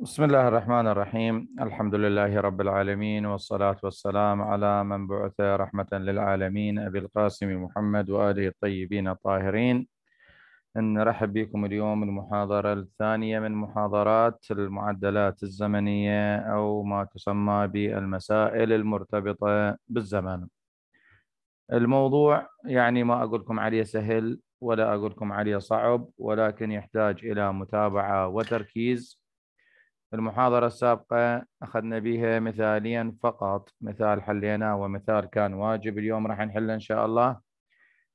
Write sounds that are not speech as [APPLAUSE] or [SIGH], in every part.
بسم الله الرحمن الرحيم الحمد لله رب العالمين والصلاة والسلام على من بعث رحمة للعالمين أبي القاسم محمد وآله الطيبين الطاهرين نرحب بكم اليوم المحاضرة الثانية من محاضرات المعدلات الزمنية أو ما تسمى بالمسائل المرتبطة بالزمن الموضوع يعني ما أقول لكم عليه سهل ولا أقول لكم عليه صعب ولكن يحتاج إلى متابعة وتركيز في المحاضرة السابقة أخذنا بها مثاليا فقط مثال حليناه ومثال كان واجب اليوم راح نحله إن شاء الله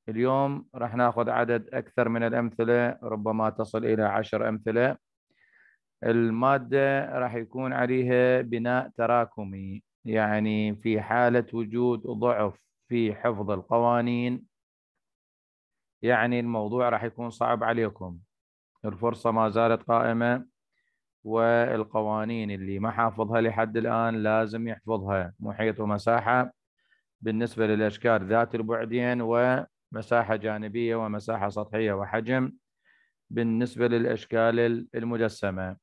اليوم راح ناخذ عدد أكثر من الأمثلة ربما تصل إلى عشر أمثلة المادة راح يكون عليها بناء تراكمي يعني في حالة وجود ضعف في حفظ القوانين يعني الموضوع راح يكون صعب عليكم الفرصة ما زالت قائمة والقوانين اللي ما حافظها لحد الآن لازم يحفظها محيط ومساحة بالنسبة للأشكال ذات البعدين ومساحة جانبية ومساحة سطحية وحجم بالنسبة للأشكال المجسمة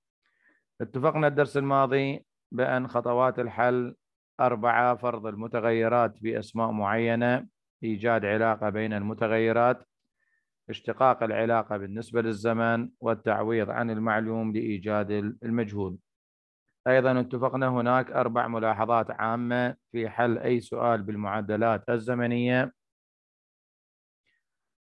اتفقنا الدرس الماضي بأن خطوات الحل أربعة فرض المتغيرات بأسماء معينة إيجاد علاقة بين المتغيرات اشتقاق العلاقة بالنسبة للزمن والتعويض عن المعلوم لإيجاد المجهول أيضا اتفقنا هناك أربع ملاحظات عامة في حل أي سؤال بالمعدلات الزمنية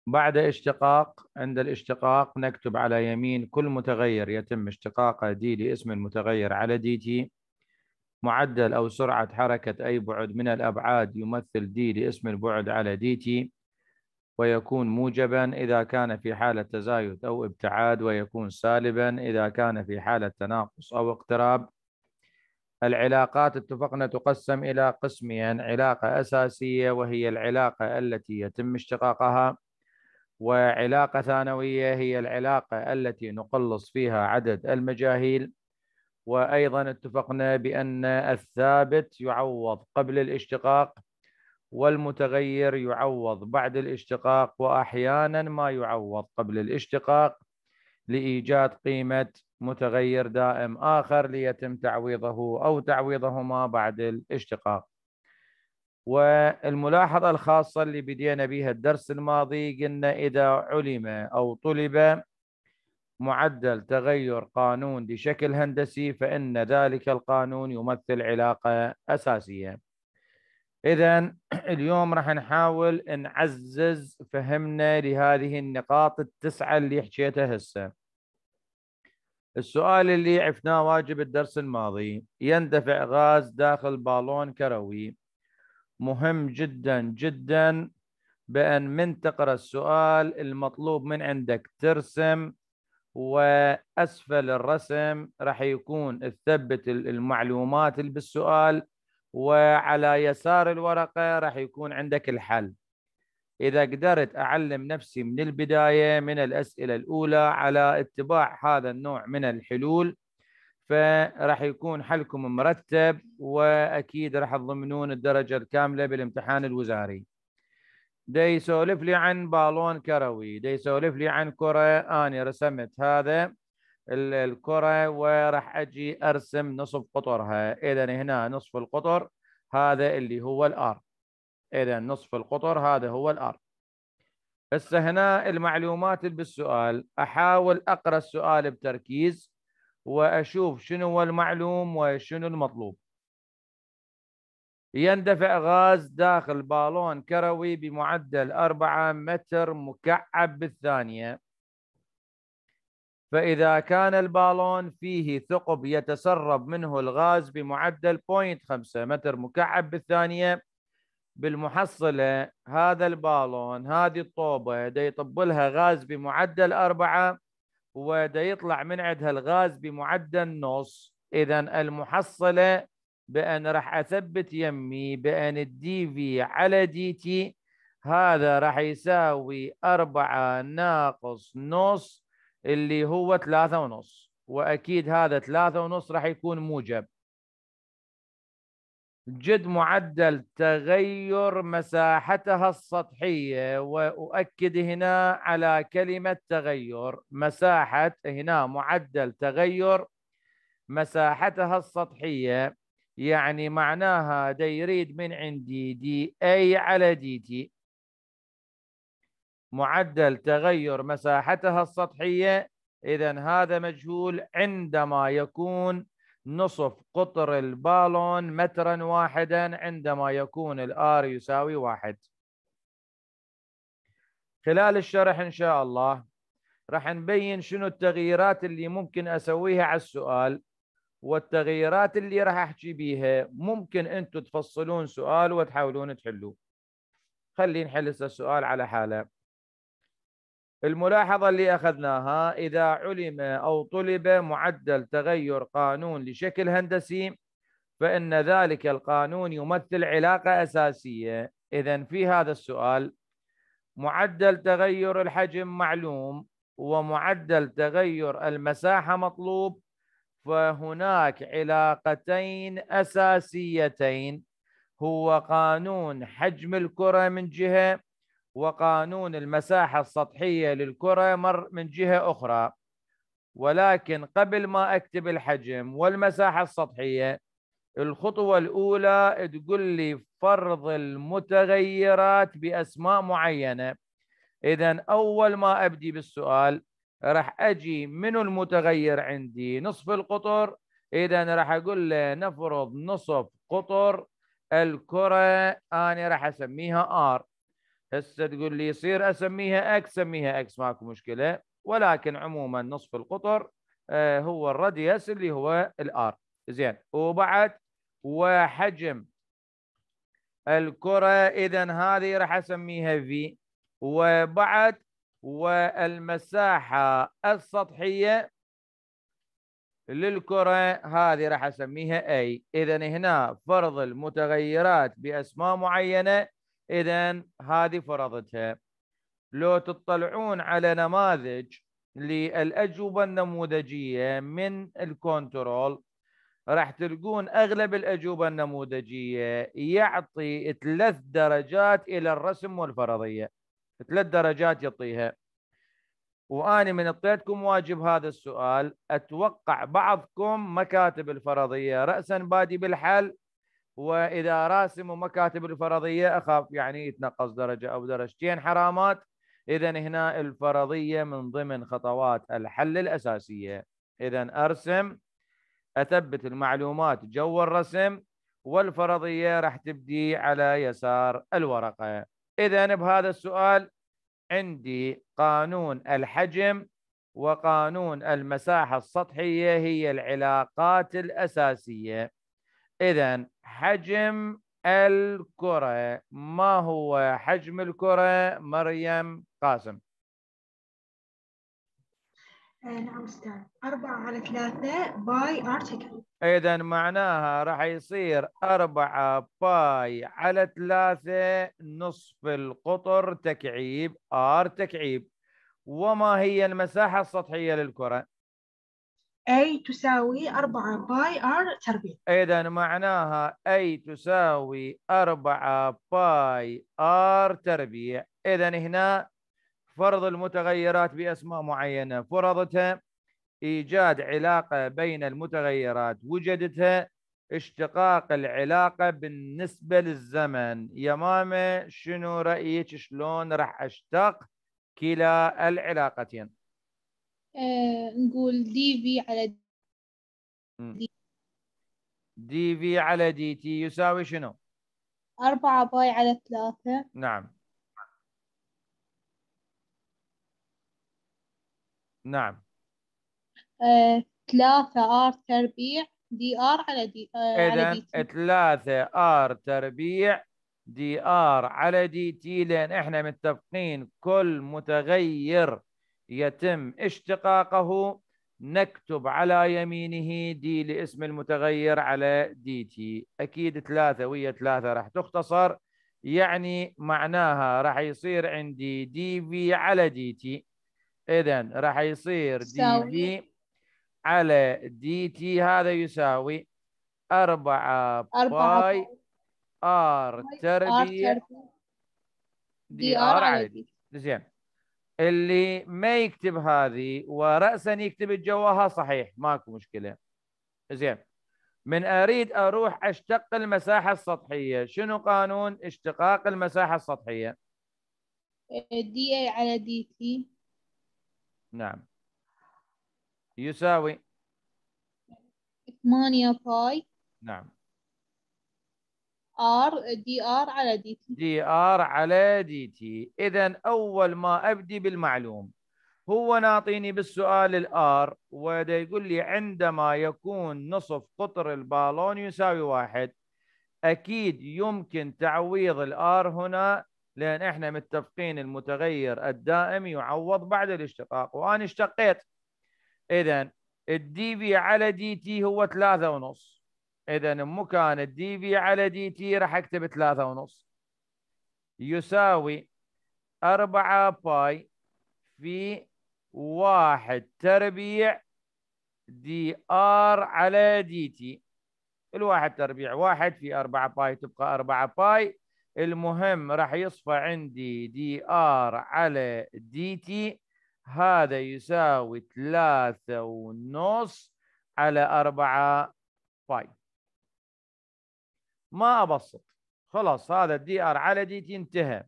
بعد اشتقاق عند الاشتقاق نكتب على يمين كل متغير يتم اشتقاقه دي لاسم المتغير على دي تي معدل أو سرعة حركة أي بعد من الأبعاد يمثل دي لاسم البعد على دي تي ويكون موجبا إذا كان في حالة تزايد أو ابتعاد ويكون سالبا إذا كان في حالة تناقص أو اقتراب العلاقات اتفقنا تقسم إلى قسمين علاقة أساسية وهي العلاقة التي يتم اشتقاقها وعلاقة ثانوية هي العلاقة التي نقلص فيها عدد المجاهيل وأيضا اتفقنا بأن الثابت يعوض قبل الاشتقاق والمتغير يعوض بعد الاشتقاق وأحيانا ما يعوض قبل الاشتقاق لإيجاد قيمة متغير دائم آخر ليتم تعويضه أو تعويضهما بعد الاشتقاق والملاحظة الخاصة اللي بدينا بها الدرس الماضي قلنا إذا علم أو طلب معدل تغير قانون بشكل هندسي فإن ذلك القانون يمثل علاقة أساسية إذا [CLEARS THROAT] اليوم راح نحاول نعزز فهمنا لهذه النقاط التسعة اللي حكيتها هسه. السؤال اللي عفناه واجب الدرس الماضي يندفع غاز داخل بالون كروي مهم جدا جدا بأن من تقرأ السؤال المطلوب من عندك ترسم وأسفل الرسم راح يكون تثبت المعلومات اللي بالسؤال وعلى يسار الورقة راح يكون عندك الحل إذا قدرت أعلم نفسي من البداية من الأسئلة الأولى على اتباع هذا النوع من الحلول فراح يكون حلكم مرتب وأكيد راح تضمنون الدرجة الكاملة بالامتحان الوزاري دي يسولف لي عن بالون كروي دي يسولف لي عن كرة أنا رسمت هذا الكرة وراح أجي أرسم نصف قطرها إذا هنا نصف القطر هذا اللي هو الآر إذا نصف القطر هذا هو الآر هسه هنا المعلومات اللي بالسؤال أحاول أقرأ السؤال بتركيز وأشوف شنو هو المعلوم وشنو المطلوب يندفع غاز داخل بالون كروي بمعدل 4 متر مكعب بالثانية فإذا كان البالون فيه ثقب يتسرب منه الغاز بمعدل 0.5 متر مكعب بالثانية بالمحصلة هذا البالون هذه الطوبة دا يطبلها غاز بمعدل أربعة ودا يطلع من عندها الغاز بمعدل نص إذا المحصلة بأن راح أثبت يمي بأن الدي في على دي تي هذا راح يساوي أربعة ناقص نص اللي هو ثلاثة ونص وأكيد هذا ثلاثة ونص راح يكون موجب جد معدل تغير مساحتها السطحية وأؤكد هنا على كلمة تغير مساحة هنا معدل تغير مساحتها السطحية يعني معناها دا يريد من عندي دي اي على دي تي معدل تغير مساحتها السطحية إذا هذا مجهول عندما يكون نصف قطر البالون مترا واحدا عندما يكون الآر يساوي واحد خلال الشرح إن شاء الله راح نبين شنو التغييرات اللي ممكن أسويها على السؤال والتغييرات اللي راح أحكي بيها ممكن أنتم تفصلون سؤال وتحاولون تحلوه خلي نحل السؤال على حاله الملاحظة اللي أخذناها إذا علم أو طلب معدل تغير قانون لشكل هندسي فإن ذلك القانون يمثل علاقة أساسية إذا في هذا السؤال معدل تغير الحجم معلوم ومعدل تغير المساحة مطلوب فهناك علاقتين أساسيتين هو قانون حجم الكرة من جهة وقانون المساحة السطحية للكرة مر من جهة أخرى ولكن قبل ما أكتب الحجم والمساحة السطحية الخطوة الأولى تقول لي فرض المتغيرات بأسماء معينة إذا أول ما أبدي بالسؤال راح أجي من المتغير عندي نصف القطر إذا راح أقول له نفرض نصف قطر الكرة أنا راح أسميها R هسه تقول لي يصير اسميها اكس سميها اكس ماكو مشكله ولكن عموما نصف القطر آه، هو الراديوس اللي هو الار زين وبعد وحجم الكره اذا هذه راح اسميها في وبعد والمساحه السطحيه للكره هذه راح اسميها اي اذا هنا فرض المتغيرات باسماء معينه اذا هذه فرضتها لو تطلعون على نماذج للاجوبه النموذجيه من الكنترول راح تلقون اغلب الاجوبه النموذجيه يعطي ثلاث درجات الى الرسم والفرضيه ثلاث درجات يعطيها واني من اعطيتكم واجب هذا السؤال اتوقع بعضكم مكاتب الفرضيه راسا بادي بالحل واذا راسم مكاتب الفرضيه اخاف يعني يتنقص درجه او درجتين حرامات اذا هنا الفرضيه من ضمن خطوات الحل الاساسيه اذا ارسم اثبت المعلومات جو الرسم والفرضيه راح تبدي على يسار الورقه اذا بهذا السؤال عندي قانون الحجم وقانون المساحه السطحيه هي العلاقات الاساسيه إذا حجم الكرة ما هو حجم الكرة مريم قاسم؟ آه، نعم استاذ 4 على 3 باي ارتكل اذا معناها راح يصير 4 باي على 3 نصف القطر تكعيب ار تكعيب وما هي المساحه السطحيه للكره A تساوي 4 باي R تربيع إذا معناها A تساوي 4 باي R تربيع إذا هنا فرض المتغيرات بأسماء معينة فرضتها إيجاد علاقة بين المتغيرات وجدتها اشتقاق العلاقة بالنسبة للزمن يا ماما شنو رأيك شلون راح أشتق كلا العلاقتين آه، نقول دي في على دي دي في على دي تي يساوي شنو؟ أربعة باي على ثلاثة نعم نعم آه، آر تربيع دي آر على دي آر إذا ثلاثة آر تربيع دي آر على دي تي لأن إحنا متفقين كل متغير يتم اشتقاقه نكتب على يمينه دي لاسم المتغير على دي تي أكيد ثلاثة ويا ثلاثة راح تختصر يعني معناها راح يصير عندي دي في على دي تي إذا راح يصير دي في على دي تي هذا يساوي أربعة, باي آر تربيع دي آر على دي زين اللي ما يكتب هذه ورأسا يكتب الجواها صحيح ماكو مشكلة زين من أريد أروح أشتق المساحة السطحية شنو قانون اشتقاق المساحة السطحية إيه، دي اي على دي تي نعم يساوي 8 باي نعم ار دي ار على دي تي دي ار على دي تي اذا اول ما ابدي بالمعلوم هو ناطيني بالسؤال الار وده يقول لي عندما يكون نصف قطر البالون يساوي واحد اكيد يمكن تعويض الار هنا لان احنا متفقين المتغير الدائم يعوض بعد الاشتقاق وانا اشتقيت اذا الدي بي على دي تي هو ثلاثة ونص إذا مكان الدي في على دي تي راح أكتب ثلاثة ونص يساوي أربعة باي في واحد تربيع دي آر على دي تي الواحد تربيع واحد في أربعة باي تبقى أربعة باي المهم راح يصفى عندي دي آر على دي تي هذا يساوي ثلاثة ونص على أربعة باي ما ابسط خلاص هذا الدي ار على دي تي انتهى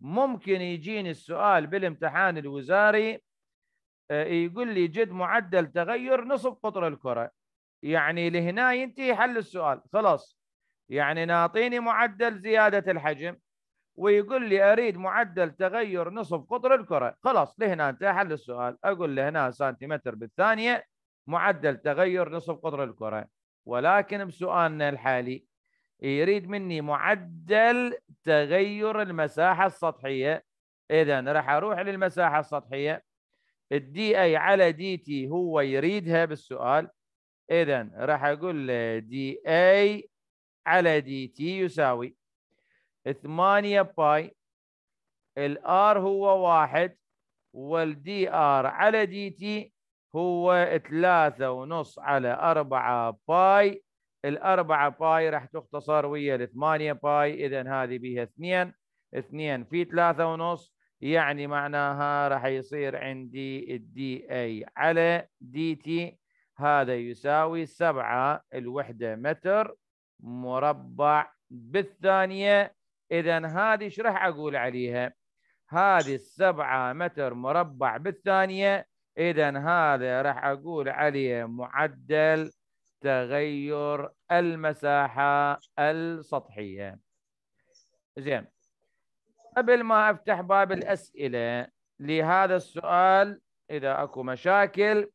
ممكن يجيني السؤال بالامتحان الوزاري آه، يقول لي جد معدل تغير نصف قطر الكره يعني لهنا ينتهي حل السؤال خلاص يعني ناطيني معدل زياده الحجم ويقول لي اريد معدل تغير نصف قطر الكره خلاص لهنا انتهى حل السؤال اقول له هنا سنتيمتر بالثانيه معدل تغير نصف قطر الكره ولكن بسؤالنا الحالي يريد مني معدل تغير المساحه السطحيه اذا راح اروح للمساحه السطحيه الدي اي على دي تي هو يريدها بالسؤال اذا راح اقول دي اي على دي تي يساوي 8 باي الار هو واحد والدي ار على دي تي هو ثلاثة ونص على أربعة باي الأربعة باي راح تختصر ويا الثمانية باي إذا هذه بها اثنين اثنين في ثلاثة ونص يعني معناها راح يصير عندي الدي اي على دي تي هذا يساوي سبعة الوحدة متر مربع بالثانية إذا هذه ايش راح أقول عليها؟ هذه السبعة متر مربع بالثانية إذا هذا راح أقول عليه معدل تغير المساحة السطحية زين قبل ما أفتح باب الأسئلة لهذا السؤال إذا أكو مشاكل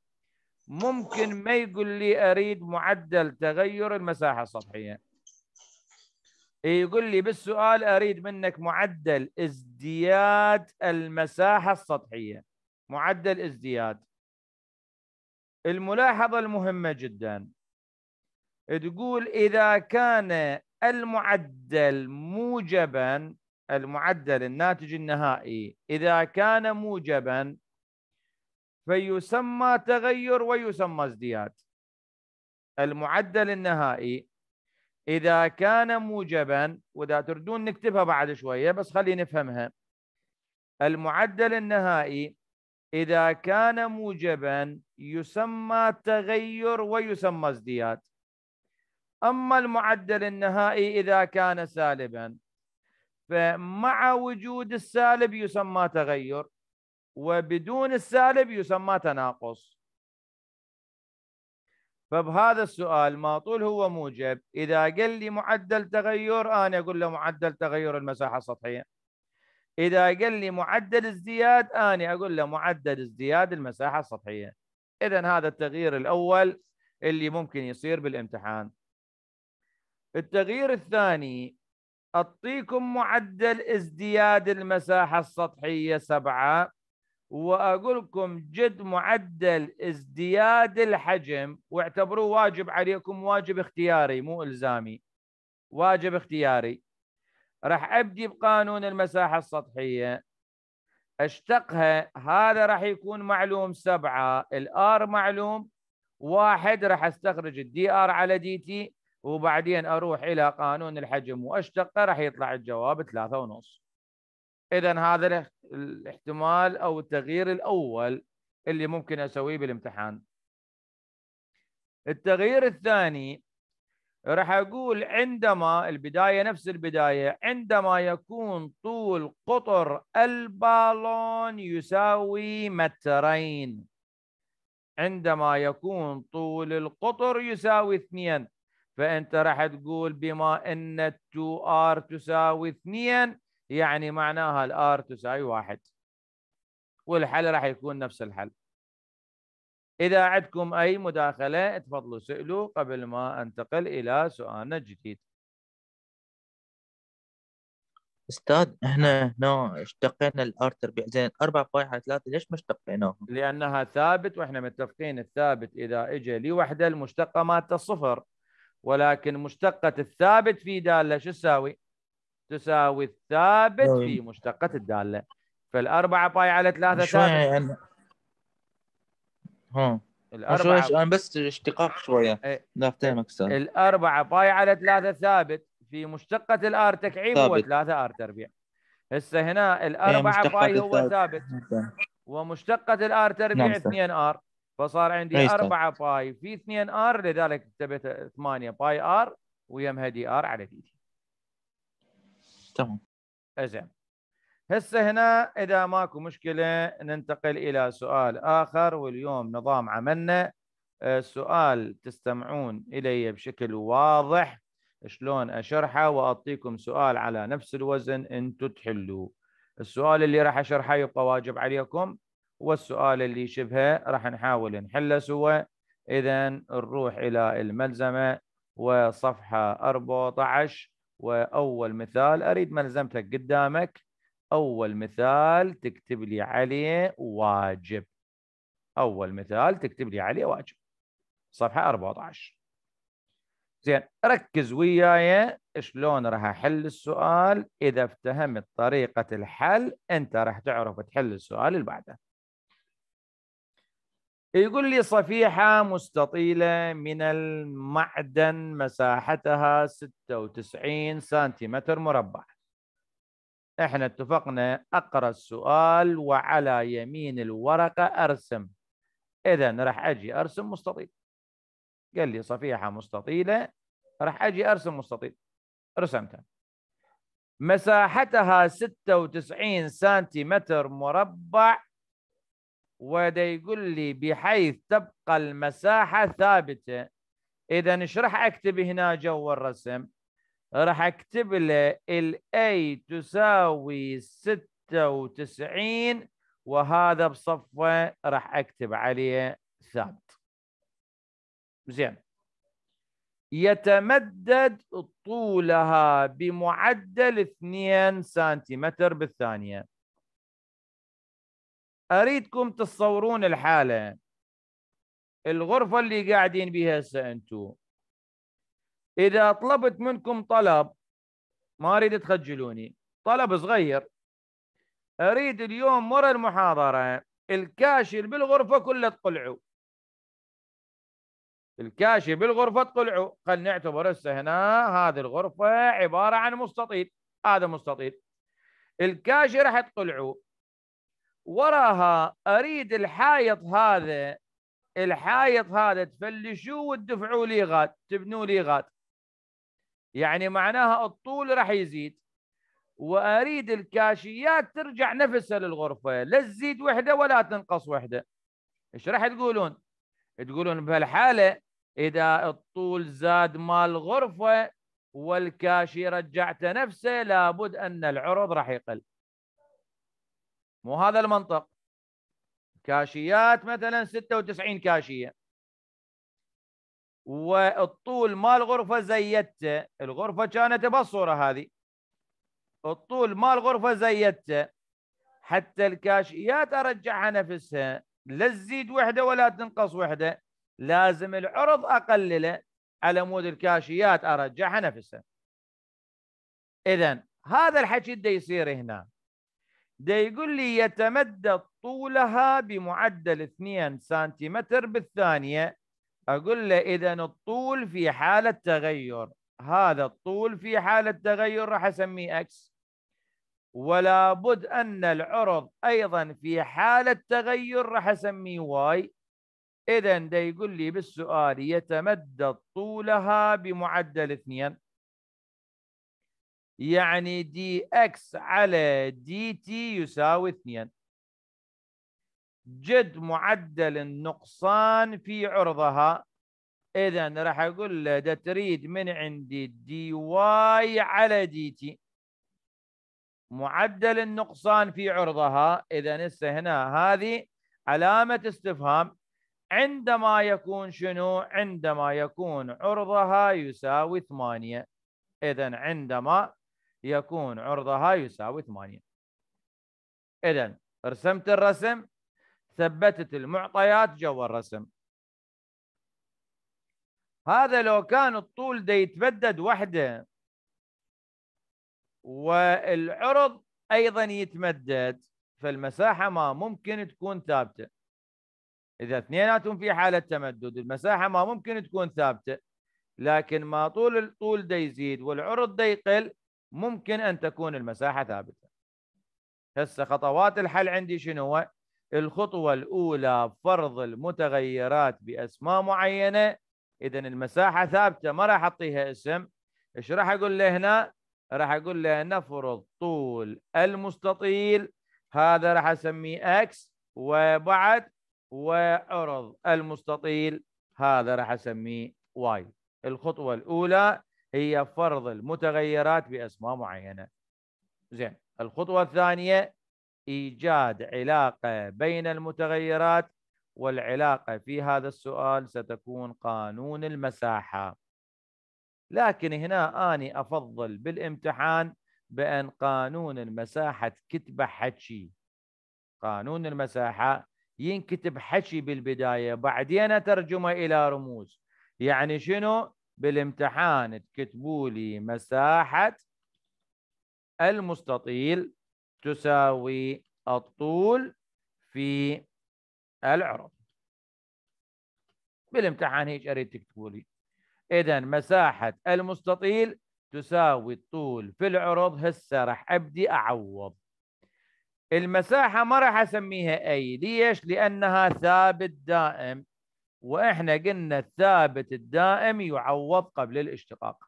ممكن ما يقول لي أريد معدل تغير المساحة السطحية إيه، يقول لي بالسؤال أريد منك معدل ازدياد المساحة السطحية معدل ازدياد الملاحظة المهمة جدا تقول إذا كان المعدل موجبا المعدل الناتج النهائي إذا كان موجبا فيسمى تغير ويسمى ازدياد المعدل النهائي إذا كان موجبا وإذا تردون نكتبها بعد شوية بس خلي نفهمها المعدل النهائي إذا كان موجبا يسمى تغير ويسمى ازدياد أما المعدل النهائي إذا كان سالبا فمع وجود السالب يسمى تغير وبدون السالب يسمى تناقص فبهذا السؤال ما طول هو موجب إذا قال لي معدل تغير أنا أقول له معدل تغير المساحة السطحية إذا قال لي معدل ازدياد أنا أقول له معدل ازدياد المساحة السطحية إذا هذا التغيير الأول اللي ممكن يصير بالامتحان التغيير الثاني أعطيكم معدل ازدياد المساحة السطحية سبعة وأقولكم جد معدل ازدياد الحجم واعتبروه واجب عليكم واجب اختياري مو إلزامي واجب اختياري راح أبدي بقانون المساحة السطحية اشتقها هذا راح يكون معلوم سبعة الآر معلوم واحد راح استخرج الدي آر على دي تي وبعدين اروح الى قانون الحجم واشتقه راح يطلع الجواب ثلاثة ونص اذا هذا الاحتمال او التغيير الاول اللي ممكن اسويه بالامتحان التغيير الثاني راح اقول عندما البدايه نفس البدايه عندما يكون طول قطر البالون يساوي مترين عندما يكون طول القطر يساوي اثنين فانت راح تقول بما ان 2 ار تساوي 2 يعني معناها الار تساوي 1 والحل راح يكون نفس الحل اذا عندكم اي مداخله تفضلوا سالوا قبل ما انتقل الى سؤالنا الجديد استاذ احنا هنا اشتقينا الار تربيع زين 4 باي على 3 ليش ما اشتقيناهم؟ لانها ثابت واحنا متفقين الثابت اذا اجى لوحده المشتقه مالته صفر ولكن مشتقة الثابت في دالة شو تساوي؟ تساوي الثابت في مشتقة الدالة فالأربعة باي على ثلاثة ثابت يعني... ها الأربعة أنا بس اشتقاق شوية إيه. لا الأربعة باي على ثلاثة ثابت في مشتقة الآر تكعيب هو ثلاثة آر تربيع هسه هنا إيه، الأربعة باي هو ثابت نعم. ومشتقة الآر تربيع نعم، اثنين آر فصار عندي إيه، أربعة باي في 2 ار لذلك كتبت 8 باي ار ويمها دي ار على دي تي تمام زين هسه هنا اذا ماكو مشكله ننتقل الى سؤال اخر واليوم نظام عملنا السؤال آه، تستمعون الي بشكل واضح شلون اشرحه واعطيكم سؤال على نفس الوزن انتم تحلوه السؤال اللي راح اشرحه يبقى واجب عليكم والسؤال اللي شبهه راح نحاول نحله سوا إذا نروح إلى الملزمة وصفحة 14 وأول مثال أريد ملزمتك قدامك أول مثال تكتب لي عليه واجب أول مثال تكتب لي عليه واجب صفحة 14 زين ركز وياي شلون راح احل السؤال اذا افتهمت طريقه الحل انت راح تعرف تحل السؤال اللي بعده يقول لي صفيحة مستطيلة من المعدن مساحتها 96 سنتيمتر مربع احنا اتفقنا اقرا السؤال وعلى يمين الورقة ارسم اذا راح اجي ارسم مستطيل قال لي صفيحة مستطيلة راح اجي ارسم مستطيل رسمتها مساحتها 96 سنتيمتر مربع وده يقول لي بحيث تبقى المساحة ثابتة إذا إيش راح أكتب هنا جوا الرسم؟ راح أكتب له الـ A تساوي 96 وهذا بصفه راح أكتب عليه ثابت زين يتمدد طولها بمعدل 2 سنتيمتر بالثانية اريدكم تتصورون الحاله الغرفه اللي قاعدين بها هسه انتم اذا طلبت منكم طلب ما اريد تخجلوني طلب صغير اريد اليوم ورا المحاضره الكاشر بالغرفه كله تقلعوا الكاشي بالغرفه تقلعوا خلينا نعتبر هسه هنا هذه الغرفه عباره عن مستطيل هذا مستطيل الكاشي راح تقلعوا وراها اريد الحائط هذا الحائط هذا تفلشوه وتدفعوا لي غاد تبنوا لي غاد يعني معناها الطول راح يزيد واريد الكاشيات ترجع نفسها للغرفه لا تزيد وحده ولا تنقص وحده ايش راح تقولون تقولون بهالحاله اذا الطول زاد مال الغرفه والكاشي رجعته نفسه لابد ان العرض راح يقل مو هذا المنطق كاشيات مثلا 96 كاشيه والطول مال غرفه زيدته الغرفه كانت بالصوره هذه الطول مال غرفه زيدته حتى الكاشيات ارجعها نفسها لا تزيد وحده ولا تنقص وحده لازم العرض اقلله على مود الكاشيات ارجعها نفسها اذا هذا الحكي بده يصير هنا ده يقول لي يتمدد طولها بمعدل 2 سنتيمتر بالثانية أقول له إذا الطول في حالة تغير هذا الطول في حالة تغير راح أسميه X ولا بد أن العرض أيضا في حالة تغير راح أسميه Y إذا ده يقول لي بالسؤال يتمدد طولها بمعدل 2 يعني دي اكس على دي تي يساوي 2 جد معدل النقصان في عرضها اذا راح اقول له ده تريد من عندي دي واي على دي تي معدل النقصان في عرضها اذا هسه هنا هذه علامه استفهام عندما يكون شنو عندما يكون عرضها يساوي ثمانية إذا عندما يكون عرضها يساوي 8 إذا رسمت الرسم ثبتت المعطيات جوا الرسم هذا لو كان الطول ده يتمدد وحده والعرض ايضا يتمدد فالمساحه ما ممكن تكون ثابته اذا اثنيناتهم في حاله تمدد المساحه ما ممكن تكون ثابته لكن ما طول الطول ده يزيد والعرض ده يقل ممكن ان تكون المساحه ثابته هسه خطوات الحل عندي شنو هو الخطوه الاولى فرض المتغيرات باسماء معينه اذا المساحه ثابته ما راح اعطيها اسم ايش راح اقول له هنا راح اقول له نفرض طول المستطيل هذا راح اسميه اكس وبعد وعرض المستطيل هذا راح اسميه واي الخطوه الاولى هي فرض المتغيرات بأسماء معينة زين الخطوة الثانية إيجاد علاقة بين المتغيرات والعلاقة في هذا السؤال ستكون قانون المساحة لكن هنا أني أفضل بالامتحان بأن قانون المساحة كتبه حكي قانون المساحة ينكتب حكي بالبداية بعدين أترجمه إلى رموز يعني شنو بالامتحان تكتبوا لي مساحة المستطيل تساوي الطول في العرض بالامتحان هيك اريد تكتبوا لي اذا مساحه المستطيل تساوي الطول في العرض هسه راح ابدي اعوض المساحه ما راح اسميها اي ليش لانها ثابت دائم واحنا قلنا الثابت الدائم يعوض قبل الاشتقاق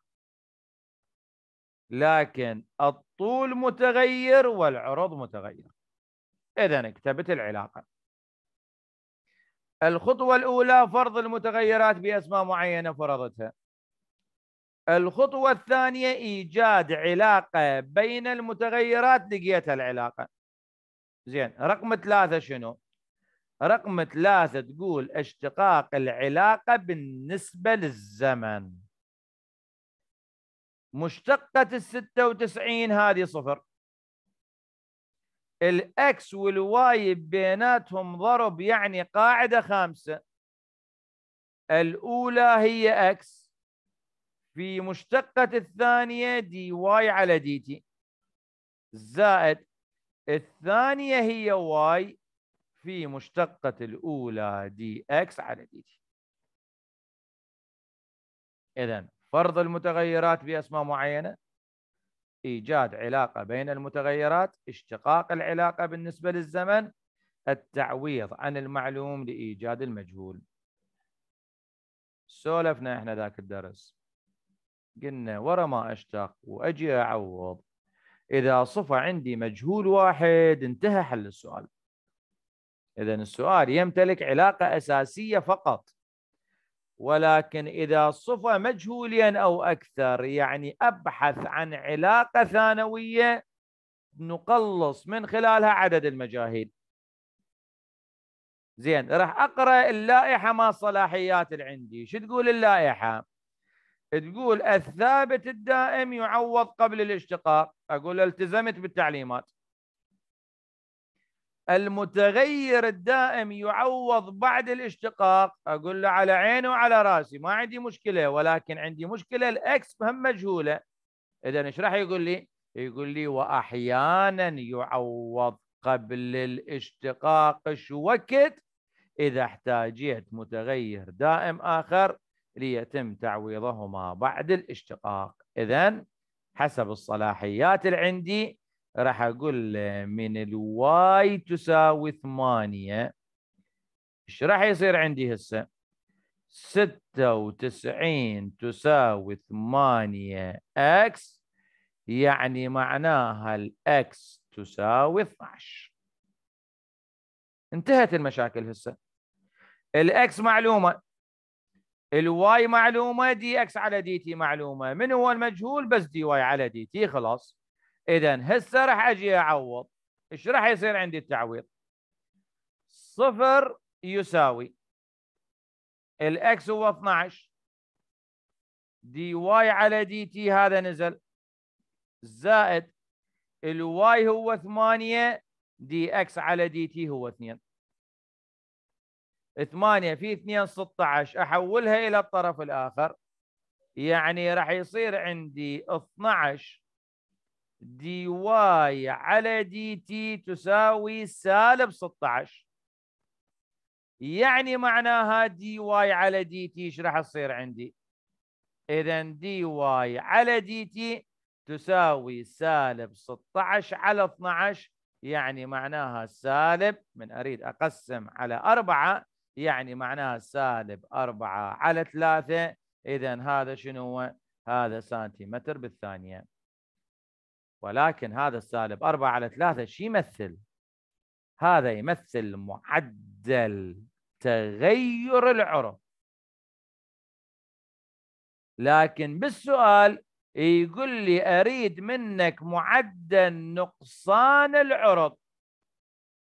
لكن الطول متغير والعرض متغير اذا اكتبت العلاقه الخطوه الاولى فرض المتغيرات باسماء معينه فرضتها الخطوه الثانيه ايجاد علاقه بين المتغيرات لقيتها العلاقه زين رقم ثلاثة شنو رقم ثلاثة تقول اشتقاق العلاقة بالنسبة للزمن مشتقة الستة وتسعين هذه صفر الاكس والواي بيناتهم ضرب يعني قاعدة خامسة الأولى هي اكس في مشتقة الثانية دي واي على دي تي زائد الثانية هي واي في مشتقة الأولى دي إكس على دي تي إذا فرض المتغيرات بأسماء معينة إيجاد علاقة بين المتغيرات اشتقاق العلاقة بالنسبة للزمن التعويض عن المعلوم لإيجاد المجهول سولفنا إحنا ذاك الدرس قلنا ورا ما أشتق وأجي أعوض إذا صفى عندي مجهول واحد انتهى حل السؤال إذا السؤال يمتلك علاقة أساسية فقط ولكن إذا صفة مجهوليا أو أكثر يعني أبحث عن علاقة ثانوية نقلص من خلالها عدد المجاهيل زين راح أقرأ اللائحة ما الصلاحيات اللي عندي شو تقول اللائحة تقول الثابت الدائم يعوض قبل الاشتقاق أقول التزمت بالتعليمات المتغير الدائم يعوض بعد الاشتقاق اقول له على عيني وعلى راسي ما عندي مشكله ولكن عندي مشكله الاكس هم مجهوله اذا ايش راح يقول لي؟ يقول لي واحيانا يعوض قبل الاشتقاق شو وقت اذا احتاجيت متغير دائم اخر ليتم تعويضهما بعد الاشتقاق اذا حسب الصلاحيات اللي عندي راح اقول له آه، من الواي تساوي 8 آه. ايش راح يصير عندي هسه 96 تساوي 8 اكس يعني معناها الاكس تساوي 12 انتهت المشاكل هسه الاكس معلومه الواي معلومه دي اكس على دي تي معلومه من هو المجهول بس دي واي على دي تي خلاص اذا هسه راح اجي اعوض ايش راح يصير عندي التعويض صفر يساوي الاكس هو 12 دي واي على دي تي هذا نزل زائد الواي هو 8 دي اكس على دي تي هو 2 8 في 2 16 احولها الى الطرف الاخر يعني راح يصير عندي 12 دي واي على دي تي تساوي سالب 16 يعني معناها دي واي على دي تي ايش راح تصير عندي؟ اذا دي واي على دي تي تساوي سالب 16 على 12 يعني معناها سالب من اريد اقسم على 4 يعني معناها سالب 4 على 3 اذا هذا شنو هو؟ هذا سنتيمتر بالثانيه ولكن هذا السالب 4 على 3 شو يمثل؟ هذا يمثل معدل تغير العرف لكن بالسؤال يقول لي اريد منك معدل نقصان العرض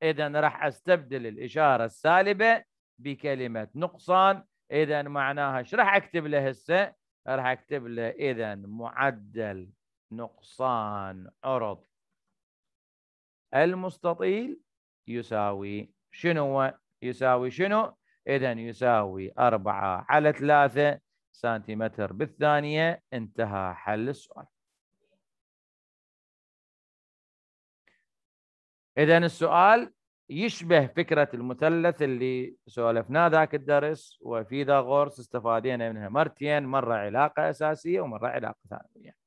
اذا راح استبدل الاشاره السالبه بكلمه نقصان اذا معناها ايش راح اكتب له هسه راح اكتب له اذا معدل نقصان عرض المستطيل يساوي شنو يساوي شنو اذا يساوي 4 على 3 سنتيمتر بالثانيه انتهى حل السؤال اذا السؤال يشبه فكره المثلث اللي سولفناه ذاك الدرس وفيثاغورس استفادينا منها مرتين مره علاقه اساسيه ومره علاقه ثانويه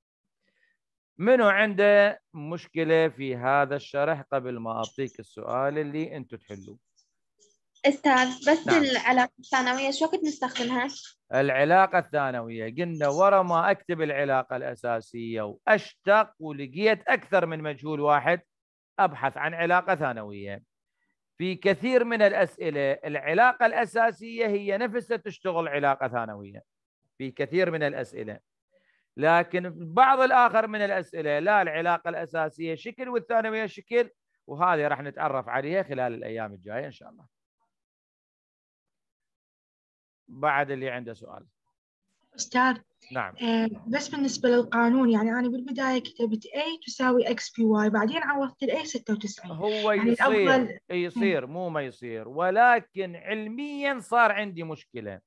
منو عنده مشكله في هذا الشرح قبل ما اعطيك السؤال اللي انتم تحلوه استاذ بس نعم. العلاقه الثانويه شو كنت نستخدمها؟ العلاقه الثانويه قلنا ورا ما اكتب العلاقه الاساسيه واشتق ولقيت اكثر من مجهول واحد ابحث عن علاقه ثانويه. في كثير من الاسئله العلاقه الاساسيه هي نفسها تشتغل علاقه ثانويه. في كثير من الاسئله لكن بعض الاخر من الاسئله لا العلاقه الاساسيه شكل والثانويه شكل وهذه راح نتعرف عليها خلال الايام الجايه ان شاء الله. بعد اللي عنده سؤال. استاذ نعم آه، بس بالنسبه للقانون يعني انا بالبدايه كتبت A تساوي اكس بي واي بعدين عوضت الاي 96 هو يعني يصير الأفضل... يصير مو ما يصير ولكن علميا صار عندي مشكله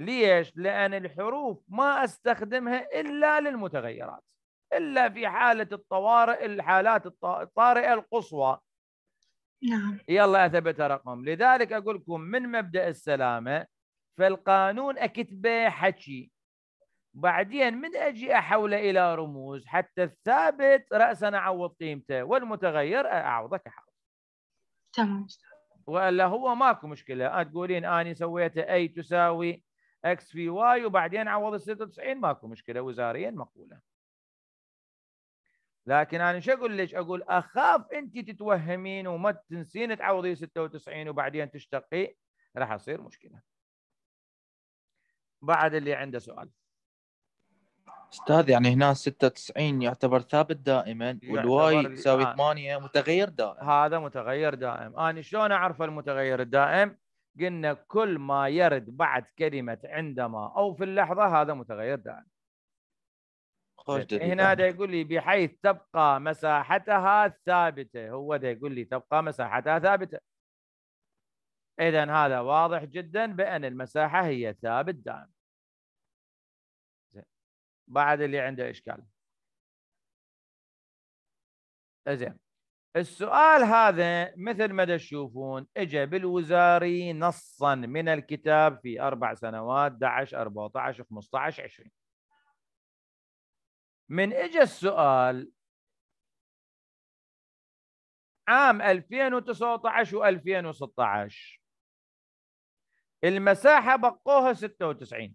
ليش؟ لأن الحروف ما أستخدمها إلا للمتغيرات إلا في حالة الطوارئ الحالات الطارئة القصوى نعم يلا أثبت رقم لذلك أقول لكم من مبدأ السلامة فالقانون أكتبه حكي بعدين من أجي أحوله إلى رموز حتى الثابت رأسا أعوض قيمته والمتغير أعوضه كحرف تمام والا هو ماكو مشكله آه، تقولين اني سويته اي تساوي اكس في واي وبعدين عوض ال 96 ماكو مشكله وزاريا مقبوله لكن انا شو اقول لك؟ اقول اخاف انت تتوهمين وما تنسين تعوضي 96 وبعدين تشتقي راح تصير مشكله. بعد اللي عنده سؤال. استاذ يعني هنا 96 يعتبر ثابت دائما والواي تساوي 8 آه. متغير دائم. هذا متغير دائم، انا شلون اعرف المتغير الدائم؟ قلنا كل ما يرد بعد كلمة عندما أو في اللحظة هذا متغير دائم هنا ده يقول لي بحيث تبقى مساحتها ثابتة هو ده يقول لي تبقى مساحتها ثابتة إذا هذا واضح جدا بأن المساحة هي ثابت دائم بعد اللي عنده إشكال زين السؤال هذا مثل ما تشوفون اجى بالوزاري نصا من الكتاب في اربع سنوات 11 14 15 20 من اجى السؤال عام 2019 و2016 المساحه بقوها 96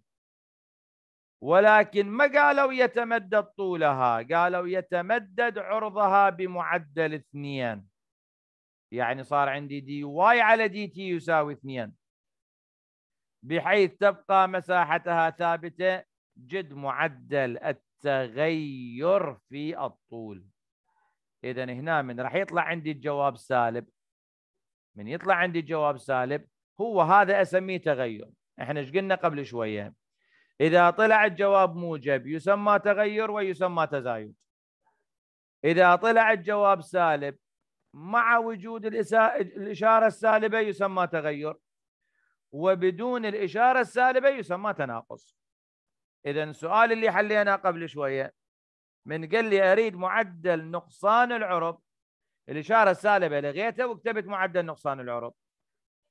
ولكن ما قالوا يتمدد طولها قالوا يتمدد عرضها بمعدل اثنين يعني صار عندي دي واي على دي تي يساوي اثنين بحيث تبقى مساحتها ثابتة جد معدل التغير في الطول إذا هنا من راح يطلع عندي الجواب سالب من يطلع عندي الجواب سالب هو هذا أسميه تغير احنا ايش قلنا قبل شوية إذا طلع الجواب موجب يسمى تغير ويسمى تزايد إذا طلع الجواب سالب مع وجود الإشارة السالبة يسمى تغير وبدون الإشارة السالبة يسمى تناقص إذا السؤال اللي حليناه قبل شوية من قال لي أريد معدل نقصان العرب الإشارة السالبة لغيتها وكتبت معدل نقصان العرب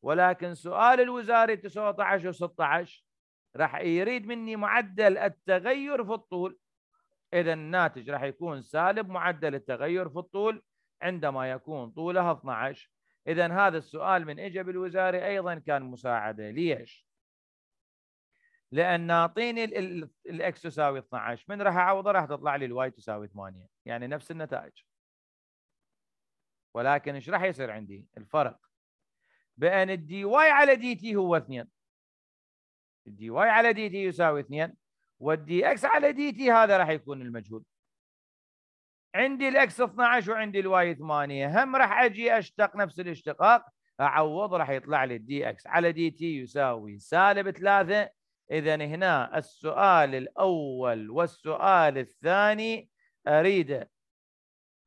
ولكن سؤال الوزاري 19 و16 راح يريد مني معدل التغير في الطول إذا الناتج راح يكون سالب معدل التغير في الطول عندما يكون طولها 12 إذا هذا السؤال من اجى بالوزاري أيضا كان مساعدة ليش؟ لأن أعطيني الإكس تساوي 12 من راح أعوضه راح تطلع لي الواي تساوي 8 يعني نفس النتائج ولكن ايش راح يصير عندي؟ الفرق بأن الدي واي على دي تي هو 2 الدي واي على دي تي يساوي 2 والدي اكس على دي تي هذا راح يكون المجهول عندي الاكس 12 وعندي الواي 8 هم راح اجي اشتق نفس الاشتقاق اعوض راح يطلع لي الدي اكس على دي تي يساوي سالب 3 اذا هنا السؤال الاول والسؤال الثاني اريده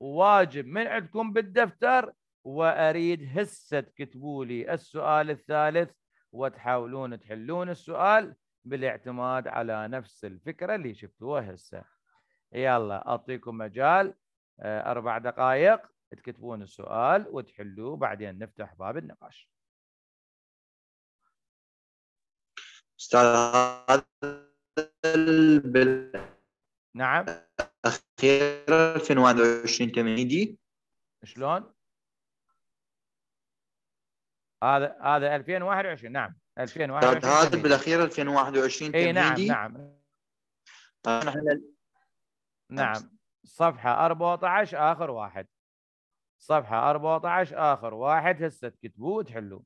واجب من عندكم بالدفتر واريد هسه تكتبوا لي السؤال الثالث وتحاولون تحلون السؤال بالاعتماد على نفس الفكره اللي شفتوها هسه يلا اعطيكم مجال آه، اربع دقائق تكتبون السؤال وتحلوه بعدين نفتح باب النقاش استاذ نعم اخيرا 2021 تمهيدي شلون؟ هذا هذا 2021 نعم 2021 هذا بالاخير 2021 اي نعم نعم طيب نعم صفحه 14 اخر واحد صفحه 14 اخر واحد هسه تكتبوه وتحلوه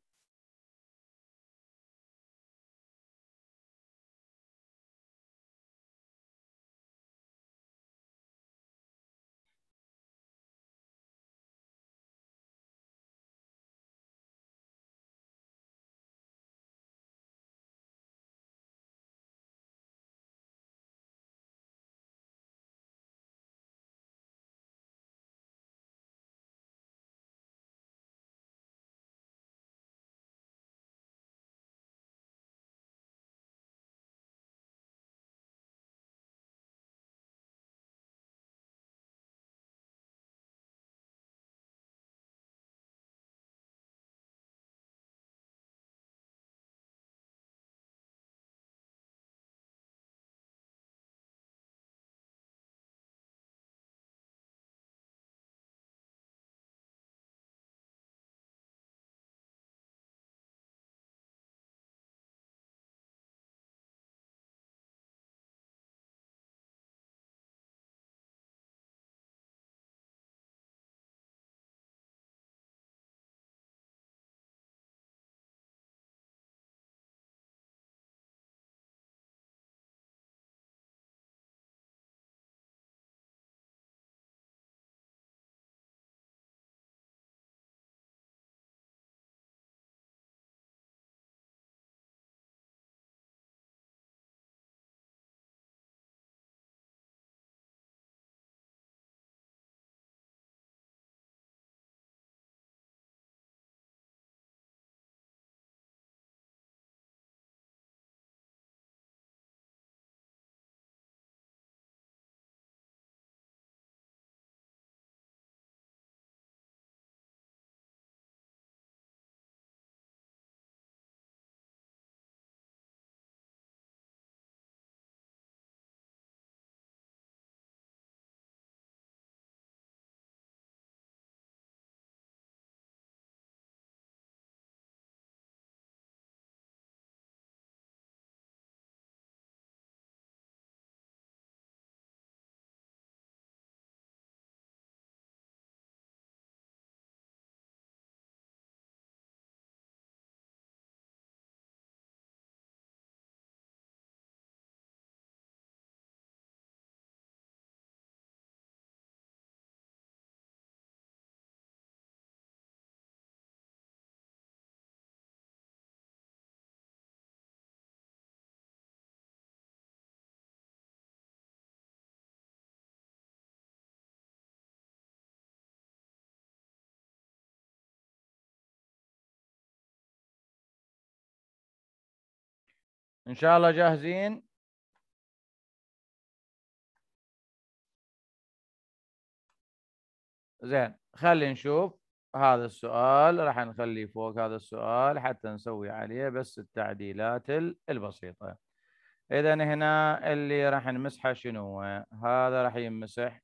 ان شاء الله جاهزين زين خلي نشوف هذا السؤال راح نخليه فوق هذا السؤال حتى نسوي عليه بس التعديلات البسيطة إذا هنا اللي راح نمسحه شنو هذا راح يمسح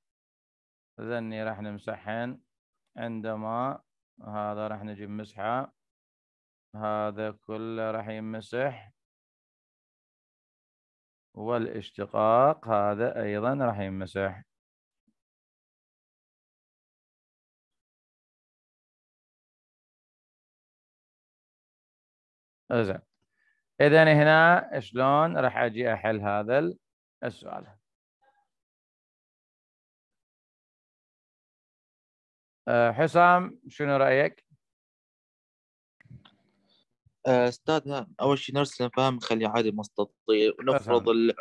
ذني راح نمسحهن عندما هذا راح نجي مسحه هذا كله راح يمسح والاشتقاق هذا أيضا راح ينمسح إذا هنا شلون راح أجي أحل هذا السؤال آه، حسام شنو رأيك؟ آه، استاذ اول شيء نرسل فهم نخليه عادي مستطيل ونفرض ال...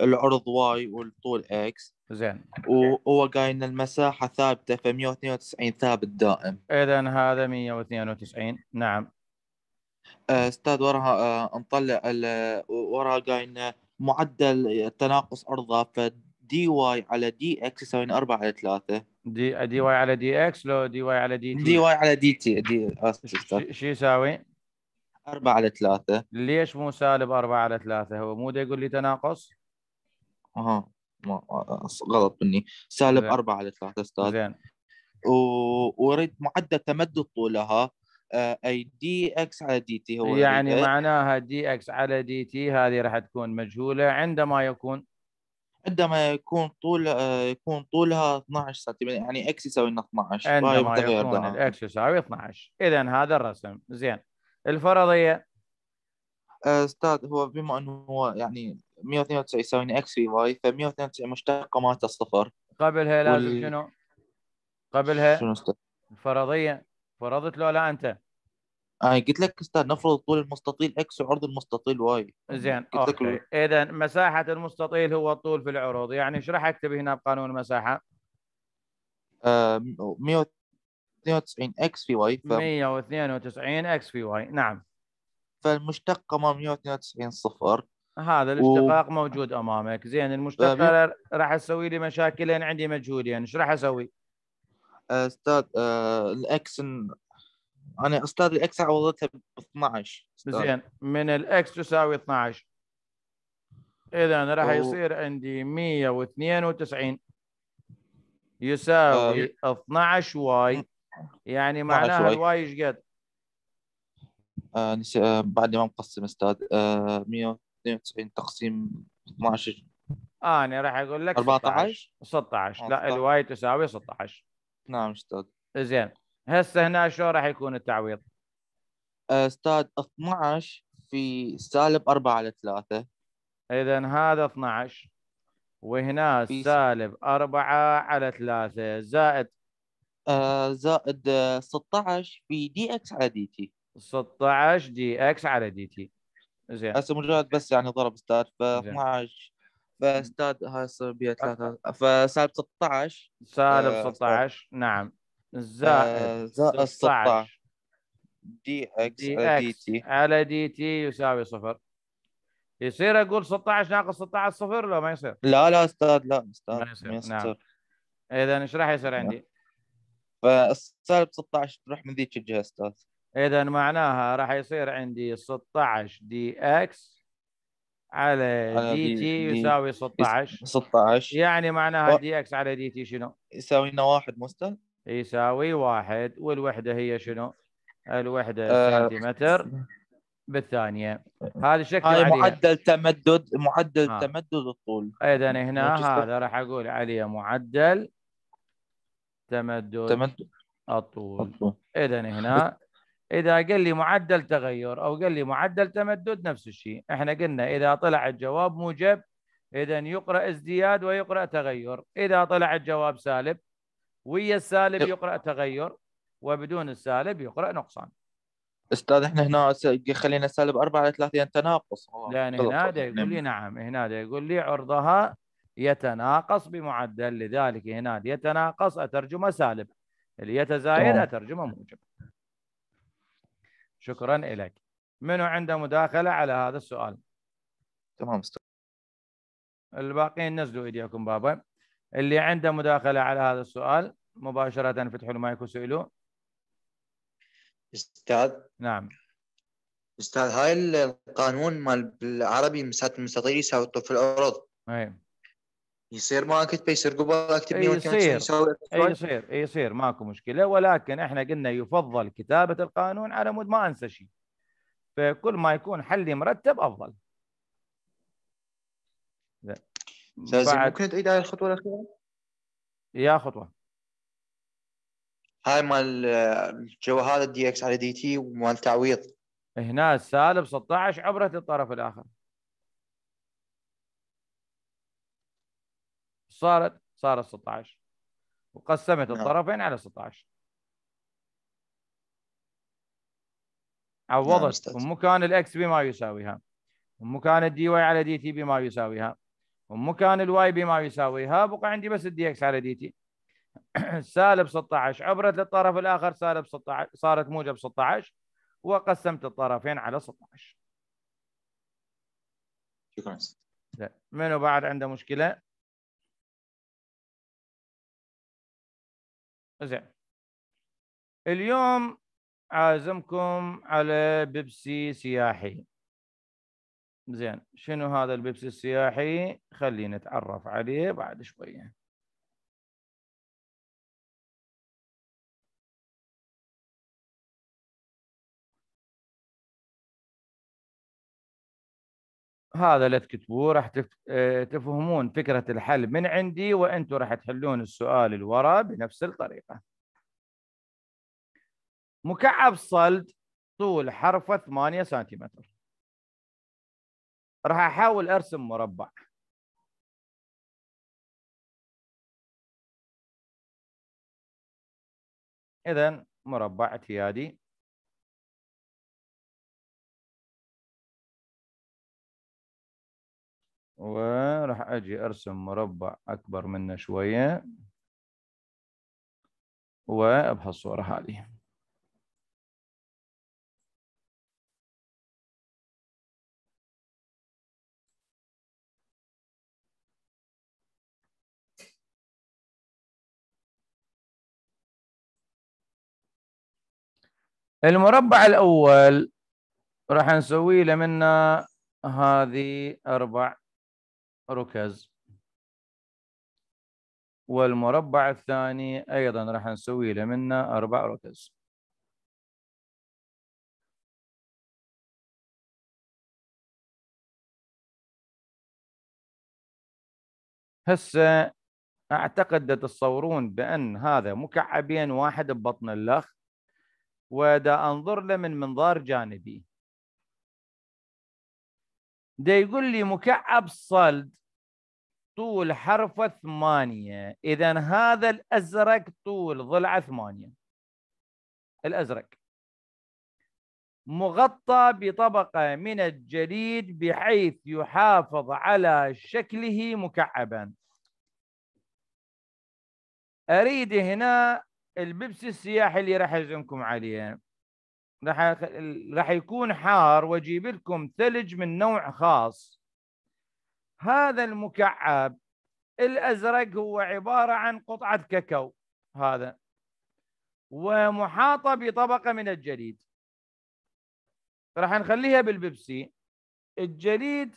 العرض واي والطول اكس زين وهو قايل ان المساحه ثابته ف 192 ثابت دائم اذا هذا 192 نعم آه، استاذ وراها آه، نطلع وراها قايل معدل تناقص عرضها ف دي واي على دي اكس يساوي 4 على 3 دي دي واي على دي اكس لو دي واي على دي تي دي واي على دي تي دي شو يساوي؟ 4 على 3 ليش مو سالب 4 على 3 هو مو ده يقول لي تناقص اها ما غلط مني سالب 4 على 3 استاذ زين واريد معدل تمدد طولها آه، اي دي اكس على دي تي هو يعني دي إيه؟ معناها دي اكس على دي تي هذه راح تكون مجهوله عندما يكون عندما يكون طول آه، يكون طولها 12 سنتيمتر يعني اكس يساوي لنا 12 عندما يكون الاكس يساوي 12 اذا هذا الرسم زين الفرضيه آه، استاذ هو بما انه هو يعني 192 يساوي اكس في واي ف 192 مشتقه مالته صفر قبلها لازم وال... شنو؟ قبلها شنو استاذ؟ الفرضيه فرضت له لا انت انا قلت لك استاذ نفرض طول المستطيل اكس وعرض المستطيل واي زين اوكي اذا مساحه المستطيل هو الطول في العروض يعني ايش راح اكتب هنا بقانون المساحه؟ آه، 192 اكس في واي ف... 192 اكس في واي نعم فالمشتقه مال 192 صفر هذا الاشتقاق و... موجود امامك زين المشتقه ف... طيب، راح تسوي لي مشاكلين عندي مجهودين ايش راح اسوي؟ آه، استاذ آه، الاكس انا استاذ الاكس عوضتها ب 12 زين من الاكس تساوي 12 اذا راح يصير عندي 192 يساوي 12 طيب. واي يعني معناها الواي ايش قد؟ آه, آه، بعد ما مقسم استاذ آه 192 تقسيم 12 آه انا راح اقول لك 14 16 آه، لا الواي تساوي 16 نعم استاذ زين هسه هنا شو راح يكون التعويض؟ آه، استاذ 12 في سالب 4 على 3 اذا هذا 12 وهنا سالب 4 على 3 زائد آه، زائد 16 آه، في دي اكس على دي تي 16 دي اكس على دي تي زين هسه مجرد بس يعني ضرب استاذ ف 12 فاستاذ هاي يصير بيها 3 فسالب 16 سالب 16 آه، نعم زائد زائد 16 دي اكس على دي تي على دي تي يساوي صفر يصير اقول 16 ناقص 16 صفر لو ما يصير لا لا استاذ لا استاذ ما يصير, يصير. نعم. اذا ايش راح يصير عندي؟ فالسالب 16 تروح من ذيك الجهه استاذ اذا معناها راح يصير عندي 16 دي اكس على, دي, تي يساوي 16 16 يعني معناها و... دي اكس على دي تي شنو؟ يساوي لنا واحد مستر يساوي واحد والوحده هي شنو؟ الوحده أه... سنتيمتر بالثانيه هذا شكل هاي معدل تمدد معدل آه. تمدد الطول اذا هنا هذا راح اقول عليه معدل تمدد تمدد الطول, اذا هنا اذا قال لي معدل تغير او قال لي معدل تمدد نفس الشيء احنا قلنا اذا طلع الجواب موجب اذا يقرا ازدياد ويقرا تغير اذا طلع الجواب سالب ويا السالب يقرا تغير وبدون السالب يقرا نقصان استاذ احنا هنا خلينا سالب 4 على 3 يعني تناقص لان هنا يقول لي نعم هنا يقول لي عرضها يتناقص بمعدل لذلك هنا يتناقص أترجمة سالب اللي يتزايد أترجمة موجب شكرا لك منو عنده مداخلة على هذا السؤال تمام الباقيين نزلوا ايديكم بابا اللي عنده مداخلة على هذا السؤال مباشرة فتحوا المايك وسئلوا استاذ نعم استاذ هاي القانون مال بالعربي مسات المستطيل يساوي الطفل الارض نعم. يصير ماركت يصير قبل اكتب يصير يسوي يصير يصير ماكو مشكله ولكن احنا قلنا يفضل كتابه القانون على مود ما انسى شيء فكل ما يكون حلي مرتب افضل ممكن تعيد هاي الخطوه الاخيره؟ يا خطوه هاي مال جو هذا الدي اكس على دي تي ومال تعويض هنا سالب 16 عبره للطرف الاخر صارت صارت 16 وقسمت نعم. الطرفين على 16 نعم، عوضت ام كان الاكس بما يساويها ام كان الدي واي على دي تي بما يساويها ام كان الواي بما يساويها بقى عندي بس الدي اكس على دي تي [CLEARS THROAT] سالب 16 عبرت للطرف الاخر سالب 16 صارت موجب 16 وقسمت الطرفين على 16 شكرا منو بعد عنده مشكله؟ زين اليوم عازمكم على بيبسي سياحي زين شنو هذا البيبسي السياحي خلينا نتعرف عليه بعد شويه هذا اللي تكتبوه راح آه، تفهمون فكرة الحل من عندي وانتوا راح تحلون السؤال اللي بنفس الطريقة مكعب صلد طول حرفه 8 سنتيمتر راح احاول ارسم مربع اذا مربع اعتيادي وراح اجي ارسم مربع اكبر منه شوية وبهالصوره هذه المربع الأول راح نسوي له منا هذه أربع ركز والمربع الثاني أيضا راح نسوي له منه أربع ركز هسه أعتقد تتصورون بأن هذا مكعبين واحد ببطن الأخ ودا أنظر له من منظار جانبي ده يقول لي مكعب صلد طول حرفه ثمانية إذا هذا الأزرق طول ضلعة ثمانية الأزرق مغطى بطبقة من الجليد بحيث يحافظ على شكله مكعبا أريد هنا البيبسي السياحي اللي راح أزنكم عليه راح راح يكون حار واجيب لكم ثلج من نوع خاص هذا المكعب الازرق هو عباره عن قطعه كاكاو هذا ومحاطه بطبقه من الجليد راح نخليها بالبيبسي الجليد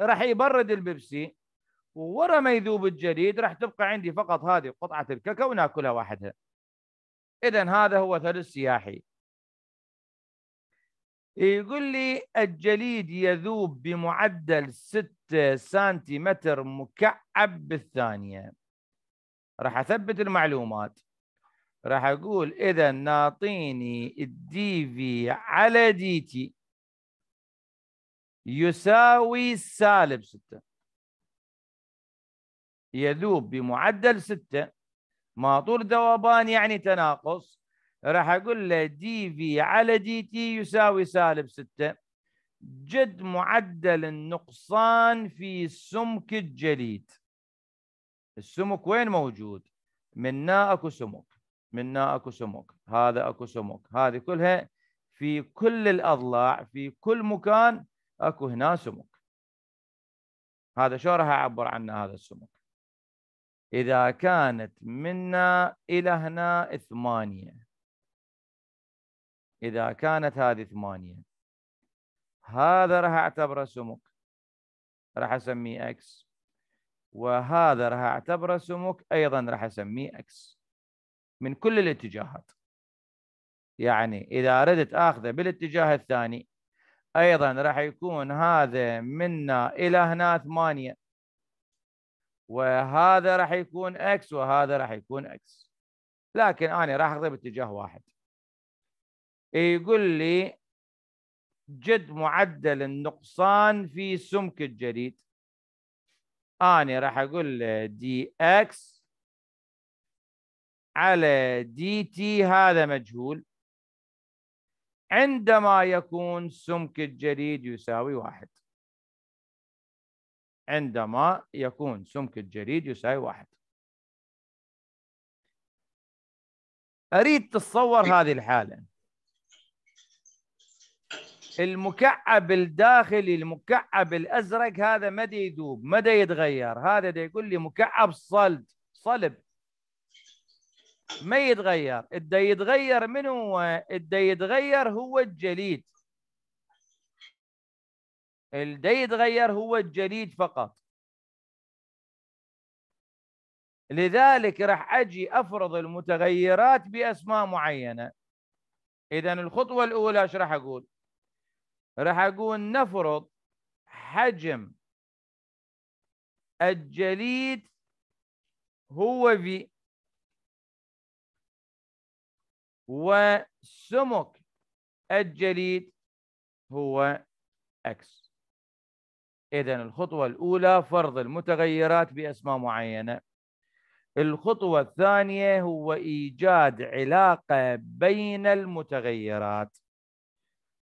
راح يبرد البيبسي وورا ما يذوب الجليد راح تبقى عندي فقط هذه قطعه الكاكاو ناكلها وحدها اذا هذا هو ثلج سياحي يقول لي الجليد يذوب بمعدل 6 سنتيمتر مكعب بالثانية راح أثبت المعلومات راح أقول إذا نعطيني الدي في على دي تي يساوي سالب 6 يذوب بمعدل 6 ما طول ذوبان يعني تناقص راح اقول له دي في على دي تي يساوي سالب 6 جد معدل النقصان في سمك الجليد السمك وين موجود منا اكو سمك منا اكو سمك هذا اكو سمك هذه كلها في كل الاضلاع في كل مكان اكو هنا سمك هذا شو راح اعبر عنه هذا السمك اذا كانت منا الى هنا ثمانيه إذا كانت هذه ثمانية هذا راح أعتبره سمك راح أسميه X وهذا راح أعتبره سمك أيضا راح أسميه X من كل الاتجاهات يعني إذا أردت أخذه بالاتجاه الثاني أيضا راح يكون هذا منا إلى هنا ثمانية وهذا راح يكون X وهذا راح يكون X لكن أنا راح أخذه باتجاه واحد يقول لي جد معدل النقصان في سمك الجليد أنا راح أقول له دي إكس على دي تي هذا مجهول عندما يكون سمك الجليد يساوي واحد عندما يكون سمك الجليد يساوي واحد أريد تتصور إيه. هذه الحالة المكعب الداخلي المكعب الازرق هذا ما يدوب ما يتغير هذا دا يقول لي مكعب صلد صلب ما يتغير ادا يتغير من هو ادا يتغير هو الجليد الدا يتغير هو الجليد فقط لذلك راح اجي افرض المتغيرات باسماء معينه اذا الخطوه الاولى ايش راح اقول راح اقول نفرض حجم الجليد هو في وسمك الجليد هو اكس اذا الخطوه الاولى فرض المتغيرات باسماء معينه الخطوه الثانيه هو ايجاد علاقه بين المتغيرات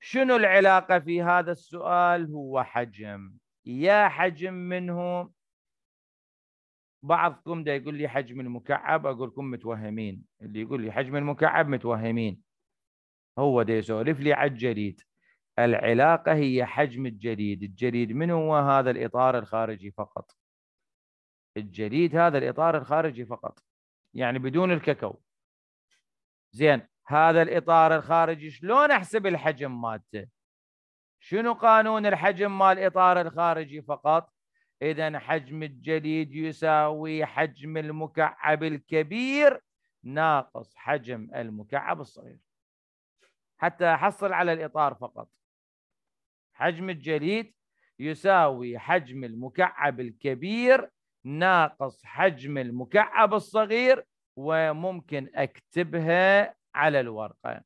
شنو العلاقة في هذا السؤال هو حجم يا حجم منه بعضكم ده يقول لي حجم المكعب أقول لكم متوهمين اللي يقول لي حجم المكعب متوهمين هو ده يسولف لي على الجليد العلاقة هي حجم الجليد الجليد من هو هذا الإطار الخارجي فقط الجليد هذا الإطار الخارجي فقط يعني بدون الكاكاو زين هذا الاطار الخارجي شلون احسب الحجم مالته شنو قانون الحجم مال الاطار الخارجي فقط اذا حجم الجليد يساوي حجم المكعب الكبير ناقص حجم المكعب الصغير حتى احصل على الاطار فقط حجم الجليد يساوي حجم المكعب الكبير ناقص حجم المكعب الصغير وممكن اكتبها على الورقه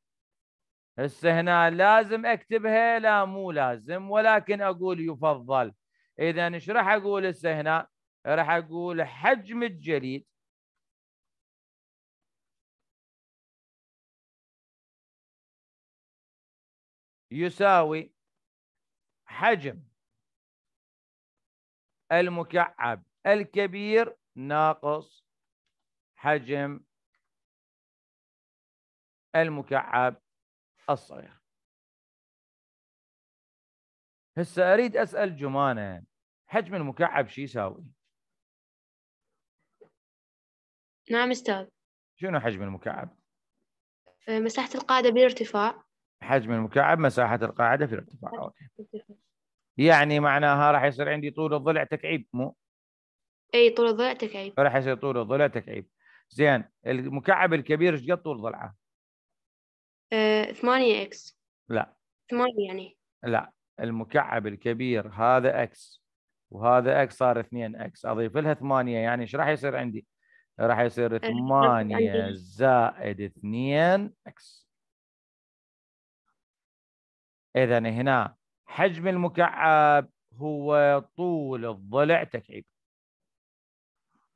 هسه هنا لازم اكتبها لا مو لازم ولكن اقول يفضل اذا ايش راح اقول هسه هنا راح اقول حجم الجليد يساوي حجم المكعب الكبير ناقص حجم المكعب الصغير هسه اريد اسال جمانه حجم المكعب شو يساوي؟ نعم استاذ شنو حجم المكعب؟ أه، مساحة القاعدة بالارتفاع حجم المكعب مساحة القاعدة في الارتفاع اوكي يعني معناها راح يصير عندي طول الضلع تكعيب مو؟ اي طول الضلع تكعيب راح يصير طول الضلع تكعيب زين المكعب الكبير ايش قد طول ضلعه؟ آه، ثمانية إكس لا ثمانية يعني لا المكعب الكبير هذا إكس وهذا إكس صار اثنين إكس أضيف لها ثمانية يعني إيش راح يصير عندي؟ راح يصير آه، ثمانية زائد اثنين إكس إذا هنا حجم المكعب هو طول الضلع تكعيب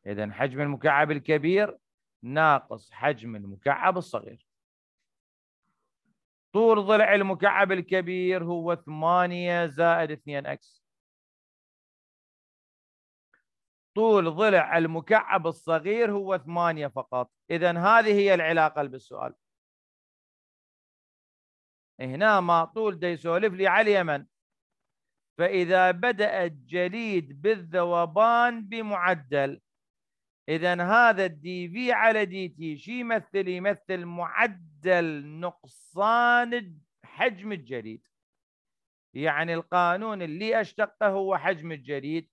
إذا حجم المكعب الكبير ناقص حجم المكعب الصغير طول ضلع المكعب الكبير هو 8 زائد 2 اكس طول ضلع المكعب الصغير هو 8 فقط اذا هذه هي العلاقه اللي بالسؤال هنا ما طول دا يسولف لي على اليمن فاذا بدا الجليد بالذوبان بمعدل إذا هذا الدي في على دي تي شو يمثل؟ يمثل معدل نقصان حجم الجليد يعني القانون اللي أشتقه هو حجم الجليد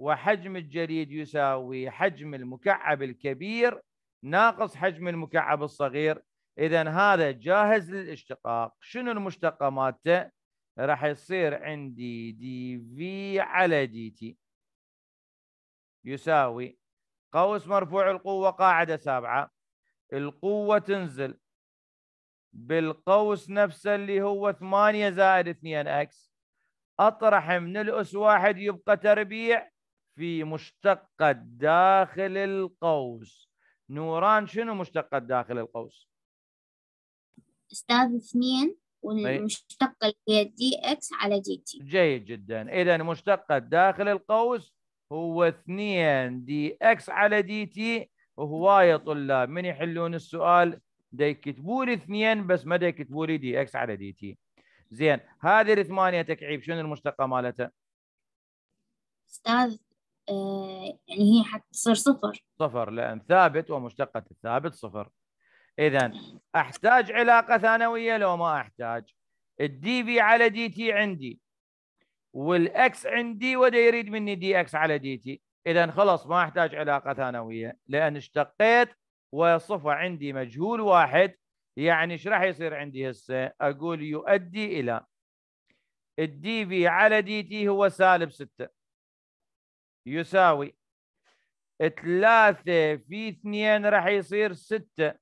وحجم الجليد يساوي حجم المكعب الكبير ناقص حجم المكعب الصغير إذا هذا جاهز للاشتقاق شنو المشتقة مالته؟ راح يصير عندي دي في على دي تي يساوي قوس مرفوع القوة قاعدة سابعة القوة تنزل بالقوس نفسه اللي هو 8 زائد 2 اكس اطرح من الاس واحد يبقى تربيع في مشتقة داخل القوس نوران شنو مشتقة داخل القوس؟ استاذ اثنين طيب. والمشتقة اللي هي دي اكس على دي تي جيد جدا اذا مشتقة داخل القوس هو 2 دي اكس على دي تي وهوايه طلاب من يحلون السؤال دا يكتبوا لي 2 بس ما دا يكتبوا لي دي اكس على دي تي زين هذه الثمانيه تكعيب شنو المشتقه مالتها؟ استاذ آه، يعني هي حتصير صفر صفر لان ثابت ومشتقه الثابت صفر اذا احتاج علاقه ثانويه لو ما احتاج الدي بي على دي تي عندي والاكس عندي وده يريد مني دي اكس على دي تي اذا خلاص ما احتاج علاقه ثانويه لان اشتقيت وصفه عندي مجهول واحد يعني ايش راح يصير عندي هسه؟ اقول يؤدي الى الدي في على دي تي هو سالب 6 يساوي 3 في 2 راح يصير 6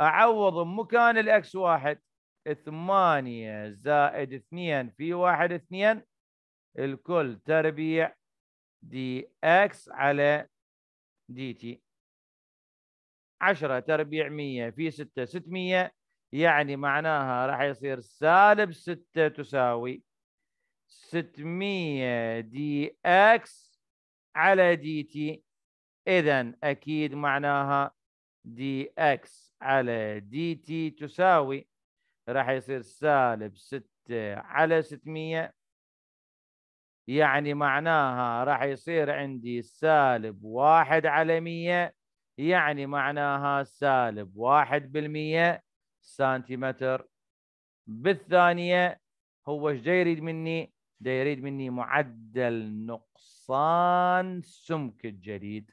اعوض مكان الاكس واحد 8 زائد 2 في 1 2 الكل تربيع دي اكس على دي تي 10 تربيع 100 في 6 600 يعني معناها راح يصير سالب 6 تساوي 600 دي اكس على دي تي اذا اكيد معناها دي اكس على دي تي تساوي راح يصير سالب 6 على 600 يعني معناها راح يصير عندي سالب 1 على 100 يعني معناها سالب 1% سنتيمتر بالثانية هو ايش يريد مني؟ دا يريد مني معدل نقصان سمك الجليد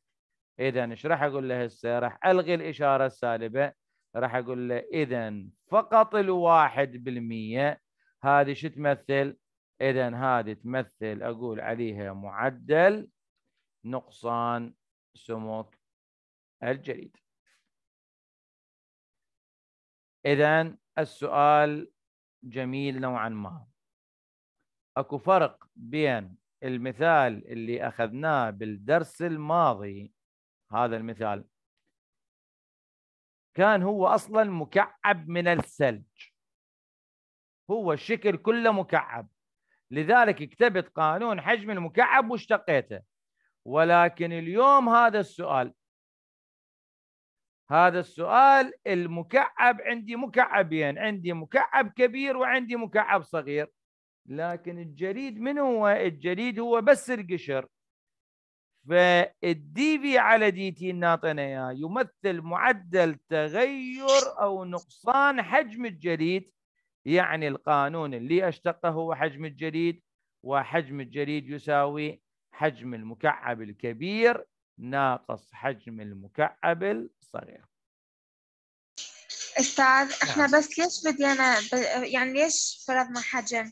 إذا ايش راح أقول له هسه؟ راح ألغي الإشارة السالبة راح اقول له اذا فقط الواحد بالمية هذه شو تمثل؟ اذا هذه تمثل اقول عليها معدل نقصان سمك الجليد. اذا السؤال جميل نوعا ما. اكو فرق بين المثال اللي اخذناه بالدرس الماضي هذا المثال كان هو اصلا مكعب من الثلج هو الشكل كله مكعب لذلك اكتبت قانون حجم المكعب واشتقيته ولكن اليوم هذا السؤال هذا السؤال المكعب عندي مكعبين عندي مكعب كبير وعندي مكعب صغير لكن الجليد من هو الجليد هو بس القشر فالدي في على دي تي الناطنة يمثل معدل تغير أو نقصان حجم الجليد يعني القانون اللي أشتقه هو حجم الجليد وحجم الجليد يساوي حجم المكعب الكبير ناقص حجم المكعب الصغير استاذ احنا نعم. بس ليش بدينا ب... يعني ليش فرضنا حجم؟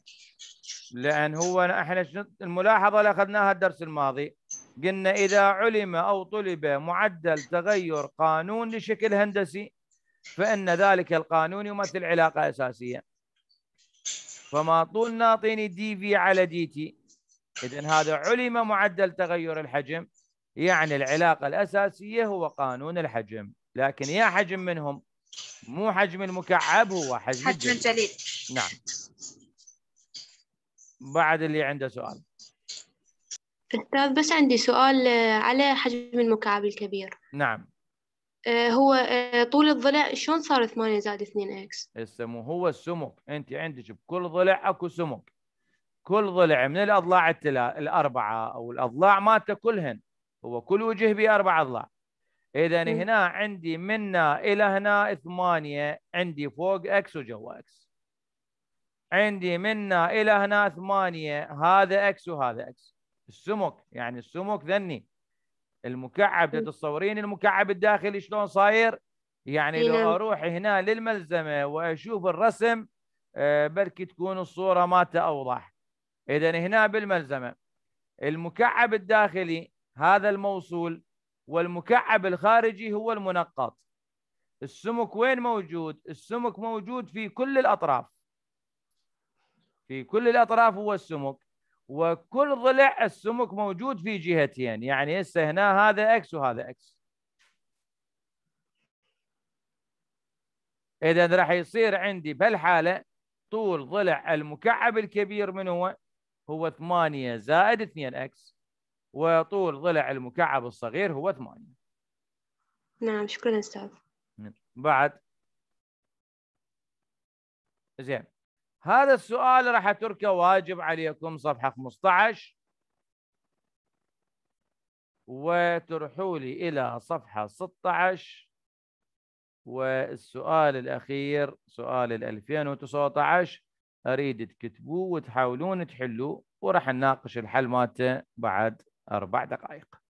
لان هو احنا الملاحظه اللي اخذناها الدرس الماضي قلنا إذا علم أو طلب معدل تغير قانون لشكل هندسي فإن ذلك القانون يمثل علاقة أساسية فما طول ناطيني دي في على دي تي إذن هذا علم معدل تغير الحجم يعني العلاقة الأساسية هو قانون الحجم لكن يا حجم منهم مو حجم المكعب هو حجم, حجم الجليد نعم بعد اللي عنده سؤال أستاذ طيب، بس عندي سؤال آه، على حجم المكعب الكبير نعم آه، هو آه، طول الضلع شلون صار 8 زائد 2 اكس؟ السمو هو السمك انت عندك بكل ضلع اكو سمك كل ضلع من الاضلاع التلا... الاربعه او الاضلاع مالته كلهن هو كل وجه به اربع اضلاع اذا هنا عندي منا الى هنا 8 عندي فوق اكس وجوا اكس عندي منا الى هنا 8 هذا اكس وهذا اكس السمك يعني السمك ذني المكعب تتصورين المكعب الداخلي شلون صاير يعني لو اروح هنا للملزمه واشوف الرسم آه، بلكي تكون الصوره مالته اوضح اذا هنا بالملزمه المكعب الداخلي هذا الموصول والمكعب الخارجي هو المنقط السمك وين موجود السمك موجود في كل الاطراف في كل الاطراف هو السمك وكل ضلع السمك موجود في جهتين يعني هسه هنا هذا اكس وهذا اكس اذا راح يصير عندي بهالحاله طول ضلع المكعب الكبير من هو هو 8 زائد 2 اكس وطول ضلع المكعب الصغير هو 8 نعم شكرا استاذ بعد زين هذا السؤال راح اتركه واجب عليكم صفحه 15 وترحوا لي الى صفحه 16 والسؤال الاخير سؤال ال 2019 اريد تكتبوه وتحاولون تحلوه وراح نناقش الحل مالته بعد اربع دقائق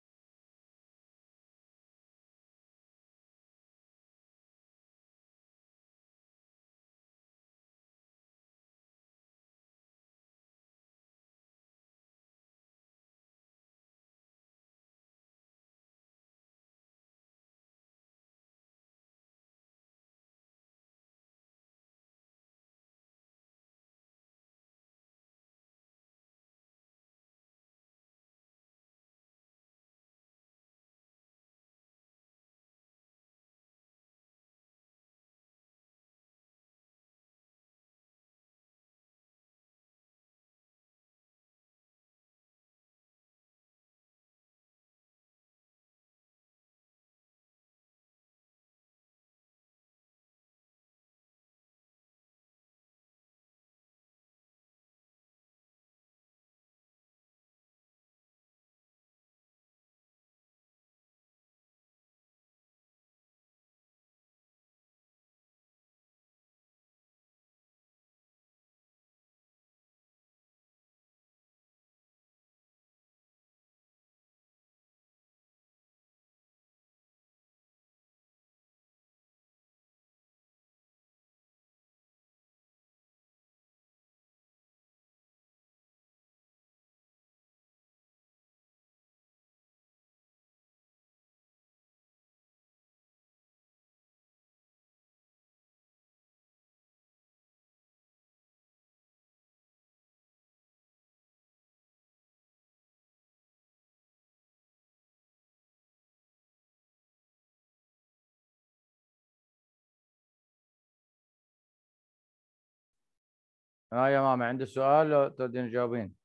ها آه، يا ماما عندي سؤال لو تريدين تجاوبين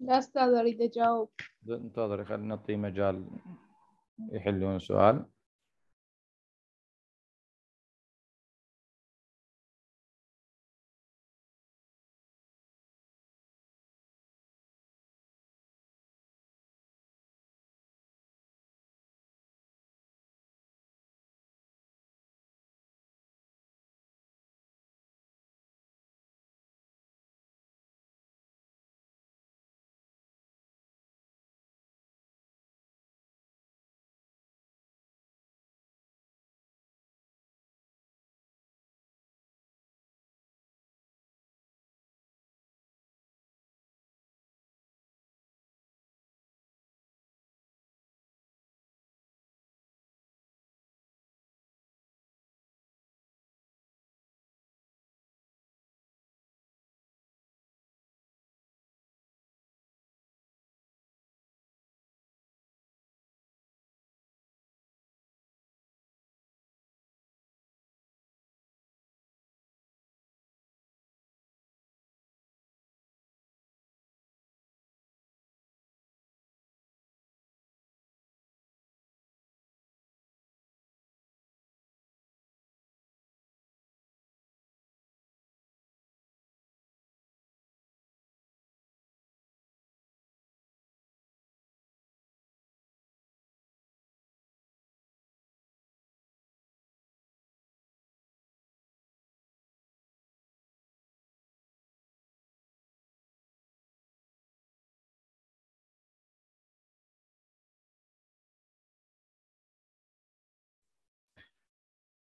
لا استاذ اريد اجاوب انتظري خلينا نعطيه مجال يحلون سؤال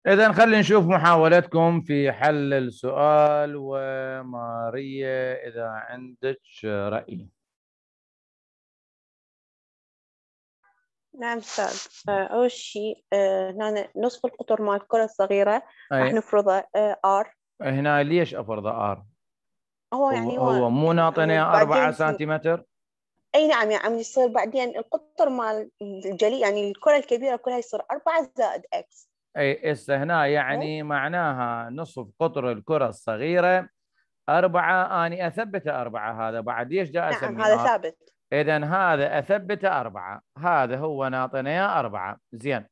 اذا خلينا نشوف محاولتكم في حل السؤال وماريا اذا عندك راي نعم أستاذ آه، أول شيء آه، هنا نصف القطر مال الكرة الصغيرة راح نفرضه آر آه، هنا ليش أفرضه آر؟ هو يعني هو, هو مو يعني ناطنة 4 سنتيمتر؟ أي نعم يعني عم يصير بعدين القطر مال الجلي يعني الكرة الكبيرة كلها يصير 4 زائد إكس اي هنا يعني معناها نصف قطر الكره الصغيره أربعة أني أثبته أربعة هذا بعد ليش جاء نعم هذا ثابت إذا هذا أثبته أربعة هذا هو ناطنا إياه أربعة زين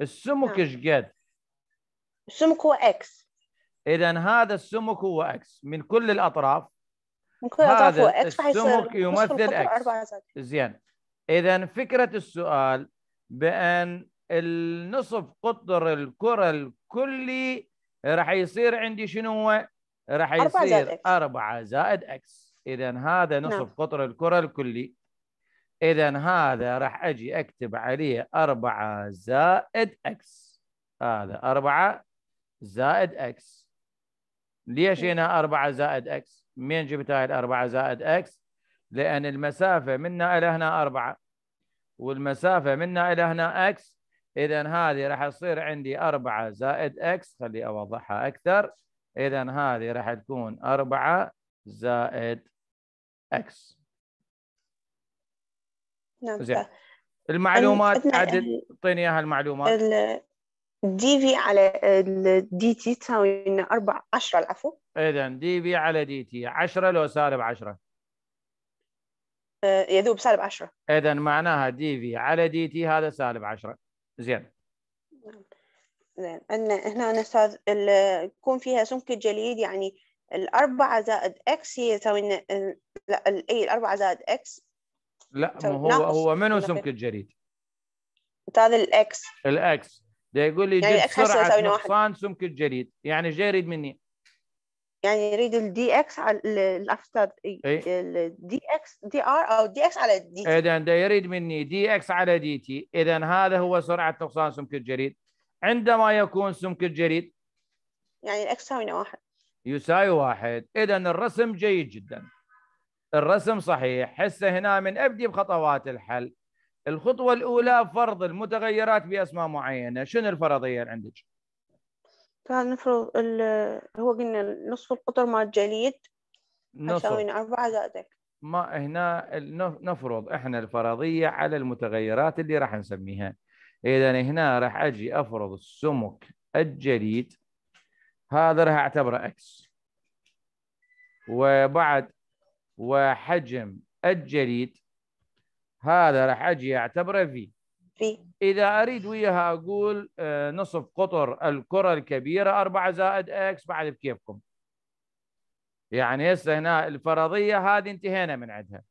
السمك نعم. إيش نعم. قد؟ السمك هو إكس إذا هذا السمك هو إكس من كل الأطراف من كل الأطراف هذا هو إكس السمك يمثل إكس زين إذا فكرة السؤال بأن النصف قطر الكرة الكلي راح يصير عندي شنو هو؟ راح يصير 4 زائد اكس اذا هذا نصف نعم. قطر الكرة الكلي اذا هذا راح اجي اكتب عليه 4 زائد اكس هذا 4 زائد اكس ليش هنا 4 زائد اكس منين جبت هاي 4 زائد اكس لان المسافه منا الى هنا 4 والمسافه منا الى هنا اكس اذا هذه راح تصير عندي 4 زائد اكس خلي اوضحها اكثر اذا هذه راح تكون 4 زائد اكس نعم زين المعلومات عدد اعطيني اياها المعلومات دي في على الدي تي تساوي لنا 4 10 العفو اذا دي في على دي تي 10 لو سالب 10 آه، يذوب سالب 10 اذا معناها دي في على دي تي هذا سالب 10 زين زين عندنا هنا استاذ يكون فيها سمك الجليد يعني الأربعة زائد إكس هي تساوي لا أي الأربعة زائد إكس لا ما هو هو منو سمك الجليد؟ هذا الإكس الإكس ده يقول لي يعني جيب سرعة نقصان سمك الجليد يعني جاي يريد مني يعني يريد الدي اكس على الافتر الدي اكس دي ار او دي اكس على دي تي اذا ده يريد مني دي اكس على دي تي اذا هذا هو سرعه نقصان سمك الجريد عندما يكون سمك الجريد يعني الاكس يساوي واحد يساوي واحد اذا الرسم جيد جدا الرسم صحيح هسه هنا من ابدي بخطوات الحل الخطوه الاولى فرض المتغيرات باسماء معينه شنو الفرضيه اللي عندك؟ فنفرض هو قلنا نصف القطر مال الجليد يساويين أربعة زائد ما هنا نفرض احنا الفرضية على المتغيرات اللي راح نسميها إذا هنا راح أجي أفرض السمك الجليد هذا راح أعتبره إكس وبعد وحجم الجليد هذا راح أجي أعتبره في في إذا أريد وياها أقول آه، نصف قطر الكرة الكبيرة 4 زائد إكس بعد بكيفكم يعني هسه هنا الفرضية هذه انتهينا من عندها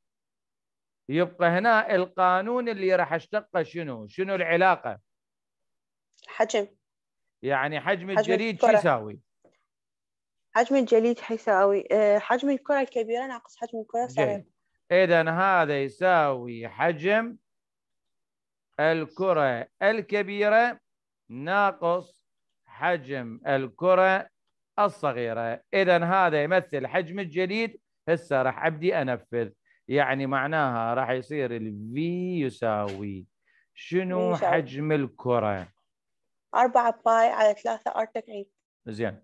يبقى هنا القانون اللي راح اشتقه شنو؟ شنو العلاقة؟ حجم يعني حجم, حجم الجليد شو يساوي؟ حجم الجليد حيساوي حجم الكرة الكبيرة ناقص حجم الكرة الصغيرة إذا هذا يساوي حجم الكرة الكبيرة ناقص حجم الكرة الصغيرة إذا هذا يمثل حجم الجليد هسه راح أبدي أنفذ يعني معناها راح يصير ال V يساوي شنو حجم الكرة؟ 4 باي على 3 ار تكعيب زين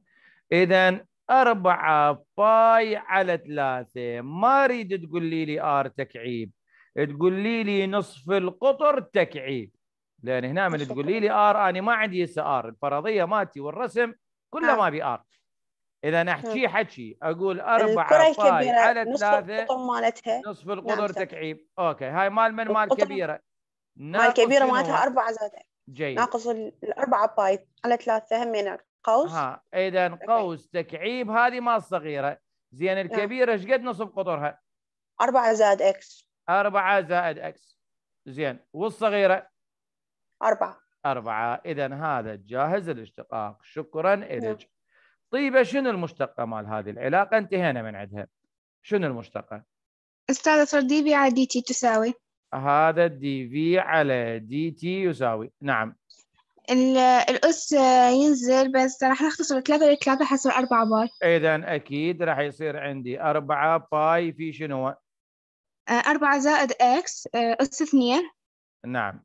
إذا 4 باي على 3 ما أريد تقولي لي لي ار تكعيب تقولي لي نصف القطر تكعيب لان هنا من تقولي لي ار انا ما عندي هسه ار الفرضيه مالتي والرسم كله نعم. ما بي ار اذا احكي نعم. حكي اقول 4 باي على 3 نصف مالتها نصف القطر نعم، تكعيب اوكي هاي مال من مال كبيره مال كبيره مالتها 4 زائد جيد ناقص الأربعة باي على ثلاثة همين قوس ها إذا قوس تكعيب هذه مال صغيره زين الكبيرة ايش قد نصف قطرها؟ أربعة زائد إكس 4 زائد اكس زين والصغيره 4 4 اذا هذا جاهز الاشتقاق شكرا إلك نعم. طيب شنو المشتقه مال هذه العلاقه انتهينا من عندها شنو المشتقه استاذ صار دي في على دي تي تساوي هذا الدي في على دي تي يساوي نعم الاس ينزل بس راح نختصر 3 ل 3 حسب 4 باي اذا اكيد راح يصير عندي 4 باي في شنو أربعة زائد إكس آه، أس اثنين نعم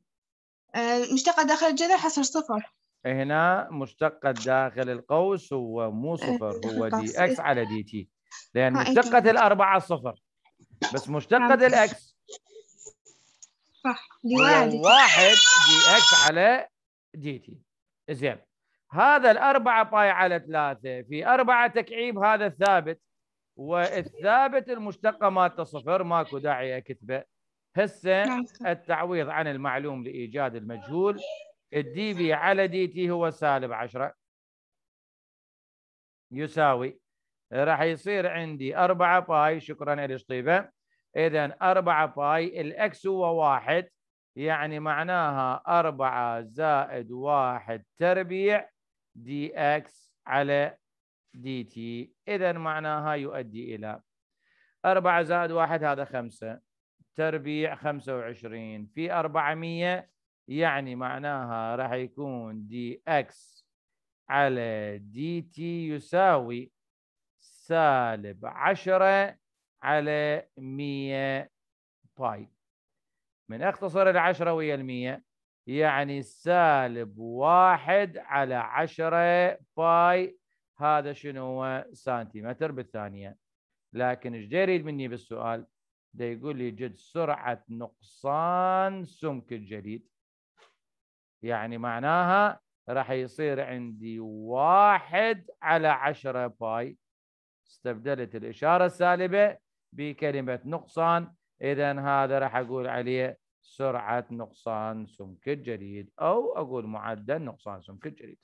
آه، مشتقة داخل الجذر حصر صفر إيه، هنا مشتقة داخل القوس هو مو آه، صفر هو دي إكس على دي تي لأن إيه، مشتقة الأربعة صفر بس مشتقة الإكس صح دي واحد دي إكس على دي تي زين هذا الأربعة باي على ثلاثة في أربعة تكعيب هذا الثابت والثابت المشتقه مالته صفر ماكو داعي اكتبه هسه نعم. التعويض عن المعلوم لايجاد المجهول الدي بي على دي تي هو سالب 10 يساوي راح يصير عندي 4 باي شكرا يا طيبه اذا 4 باي الاكس هو 1 يعني معناها 4 زائد 1 تربيع دي اكس على دي تي إذا معناها يؤدي إلى 4 زائد 1 هذا 5 تربيع 25 في 400 يعني معناها راح يكون دي اكس على دي تي يساوي سالب 10 على 100 باي من اختصر 10 ويا ال 100 يعني سالب واحد على عشرة باي هذا شنو هو سنتيمتر بالثانيه لكن ايش يريد مني بالسؤال ده يقول لي جد سرعه نقصان سمك الجليد يعني معناها راح يصير عندي واحد على عشرة باي استبدلت الإشارة السالبة بكلمة نقصان إذا هذا راح أقول عليه سرعة نقصان سمك الجليد أو أقول معدل نقصان سمك الجليد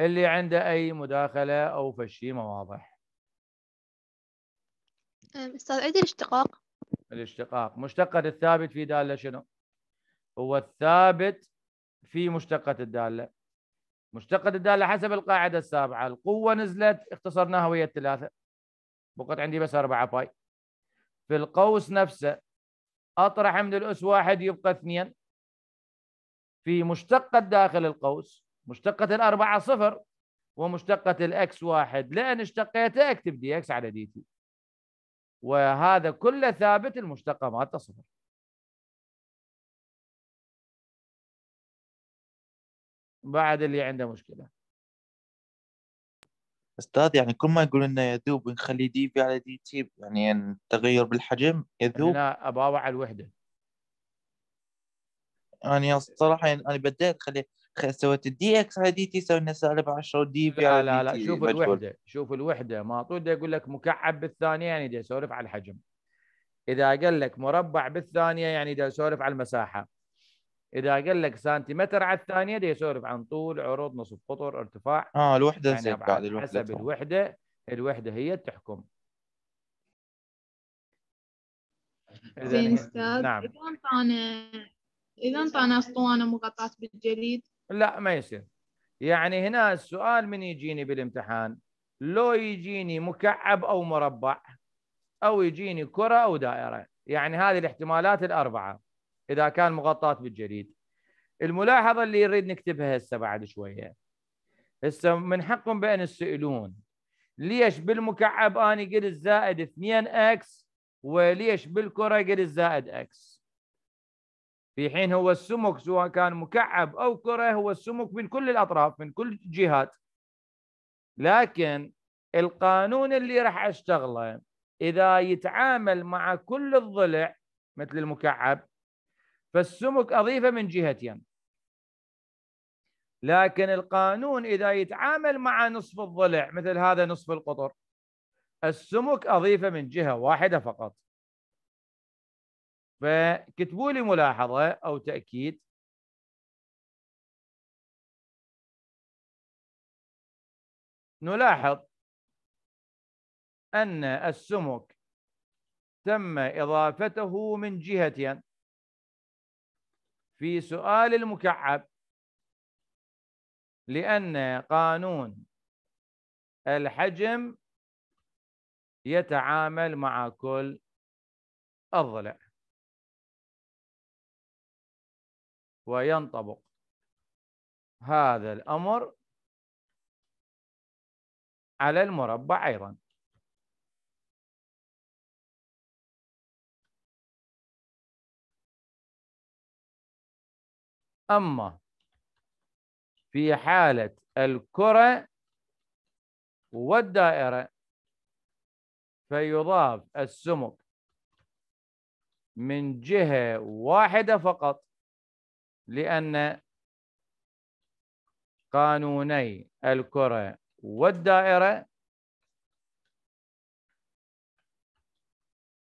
اللي عنده اي مداخله او فشيمه واضح استاذ عيد الاشتقاق الاشتقاق مشتقة الثابت في دالة شنو هو الثابت في مشتقة الدالة مشتقة الدالة حسب القاعدة السابعة القوة نزلت اختصرناها ويا الثلاثة بقت عندي بس أربعة باي في القوس نفسه أطرح من الأس واحد يبقى اثنين في مشتقة داخل القوس مشتقة الأربعة صفر ومشتقة الأكس واحد لأن اشتقيتها أكتب دي أكس على دي تي وهذا كله ثابت المشتقة مالته صفر بعد اللي عنده مشكلة استاذ يعني كل ما يقول انه يذوب ونخلي دي في على دي تي يعني التغير بالحجم يذوب انا اباوع على الوحده يعني الصراحه يعني انا بديت خلي سويت الدي اكس على دي تي سوينا سالب 10 دي بي لا لا لا شوف الوحده شوف الوحده ما طول يقول لك مكعب بالثانيه يعني دي يسولف على الحجم اذا قال لك مربع بالثانيه يعني دي يسولف على المساحه اذا قال لك سنتيمتر على الثانيه دي يسولف عن طول عرض نصف قطر ارتفاع اه الوحده يعني زين بعد الوحده حسب طبعا. الوحده الوحده هي تحكم زين استاذ نعم. اذا انطانا اذا انطانا اسطوانه مغطاه بالجليد لا ما يصير يعني هنا السؤال من يجيني بالامتحان لو يجيني مكعب او مربع او يجيني كره او دائره يعني هذه الاحتمالات الاربعه اذا كان مغطاة بالجليد الملاحظه اللي نريد نكتبها هسه بعد شويه هسه من حقهم بان يسالون ليش بالمكعب اني قلت زائد 2 اكس وليش بالكره قلت زائد اكس في حين هو السمك سواء كان مكعب أو كرة هو السمك من كل الأطراف من كل الجهات لكن القانون اللي راح أشتغله إذا يتعامل مع كل الضلع مثل المكعب فالسمك أضيفه من جهتين لكن القانون إذا يتعامل مع نصف الضلع مثل هذا نصف القطر السمك أضيفه من جهة واحدة فقط فكتبوا لي ملاحظه او تاكيد نلاحظ ان السمك تم اضافته من جهتين في سؤال المكعب لان قانون الحجم يتعامل مع كل الضلع وينطبق هذا الأمر على المربع أيضا أما في حالة الكرة والدائرة فيضاف السمك من جهة واحدة فقط لأن قانوني الكرة والدائرة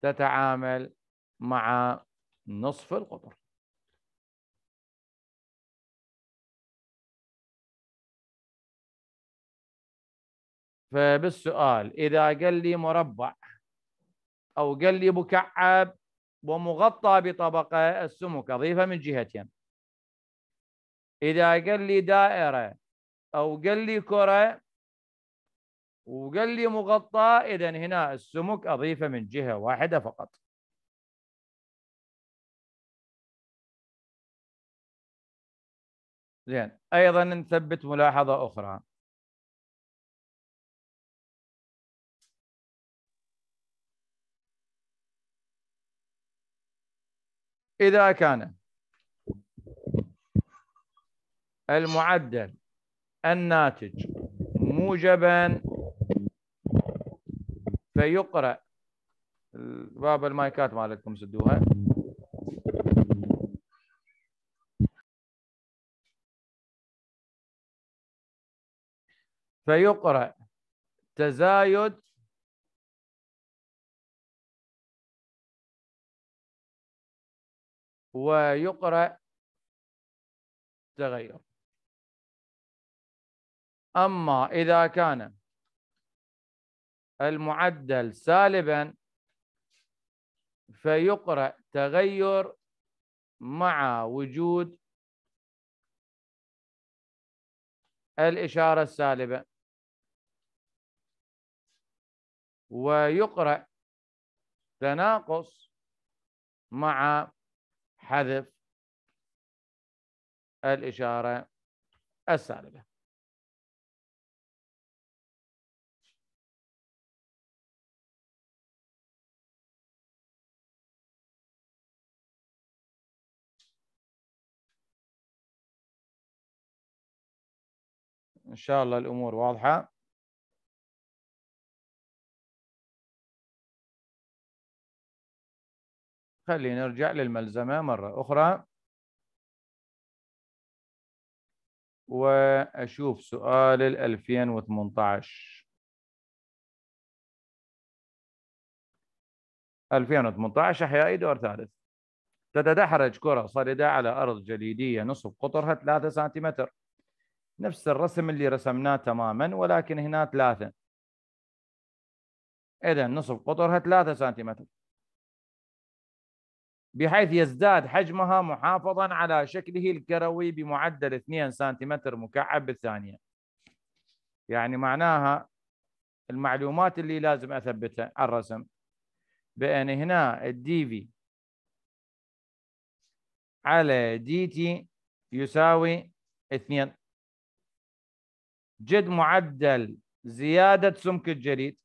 تتعامل مع نصف القطر فبالسؤال إذا قال لي مربع أو قال لي مكعب ومغطى بطبقة السمك أضيفها من جهتين اذا قال لي دائره او قال لي كره وقال لي مغطاه اذا هنا السمك اضيفه من جهه واحده فقط زين ايضا نثبت ملاحظه اخرى اذا كان المعدل الناتج موجبا فيقرأ باب المايكات مالتكم سدوها فيقرأ تزايد ويقرأ تغير أما إذا كان المعدل سالبا فيقرأ تغير مع وجود الإشارة السالبة ويقرأ تناقص مع حذف الإشارة السالبة إن شاء الله الأمور واضحة خلينا نرجع للملزمة مرة أخرى وأشوف سؤال ال 2018 2018 أحيائي دور ثالث تتدحرج كرة صلدة على أرض جليدية نصف قطرها 3 سنتيمتر نفس الرسم اللي رسمناه تماما ولكن هنا ثلاثة إذا نصف قطرها ثلاثة سنتيمتر بحيث يزداد حجمها محافظا على شكله الكروي بمعدل 2 سنتيمتر مكعب بالثانية يعني معناها المعلومات اللي لازم أثبتها على الرسم بأن هنا الدي في على دي تي يساوي 2 جد معدل زيادة سمك الجليد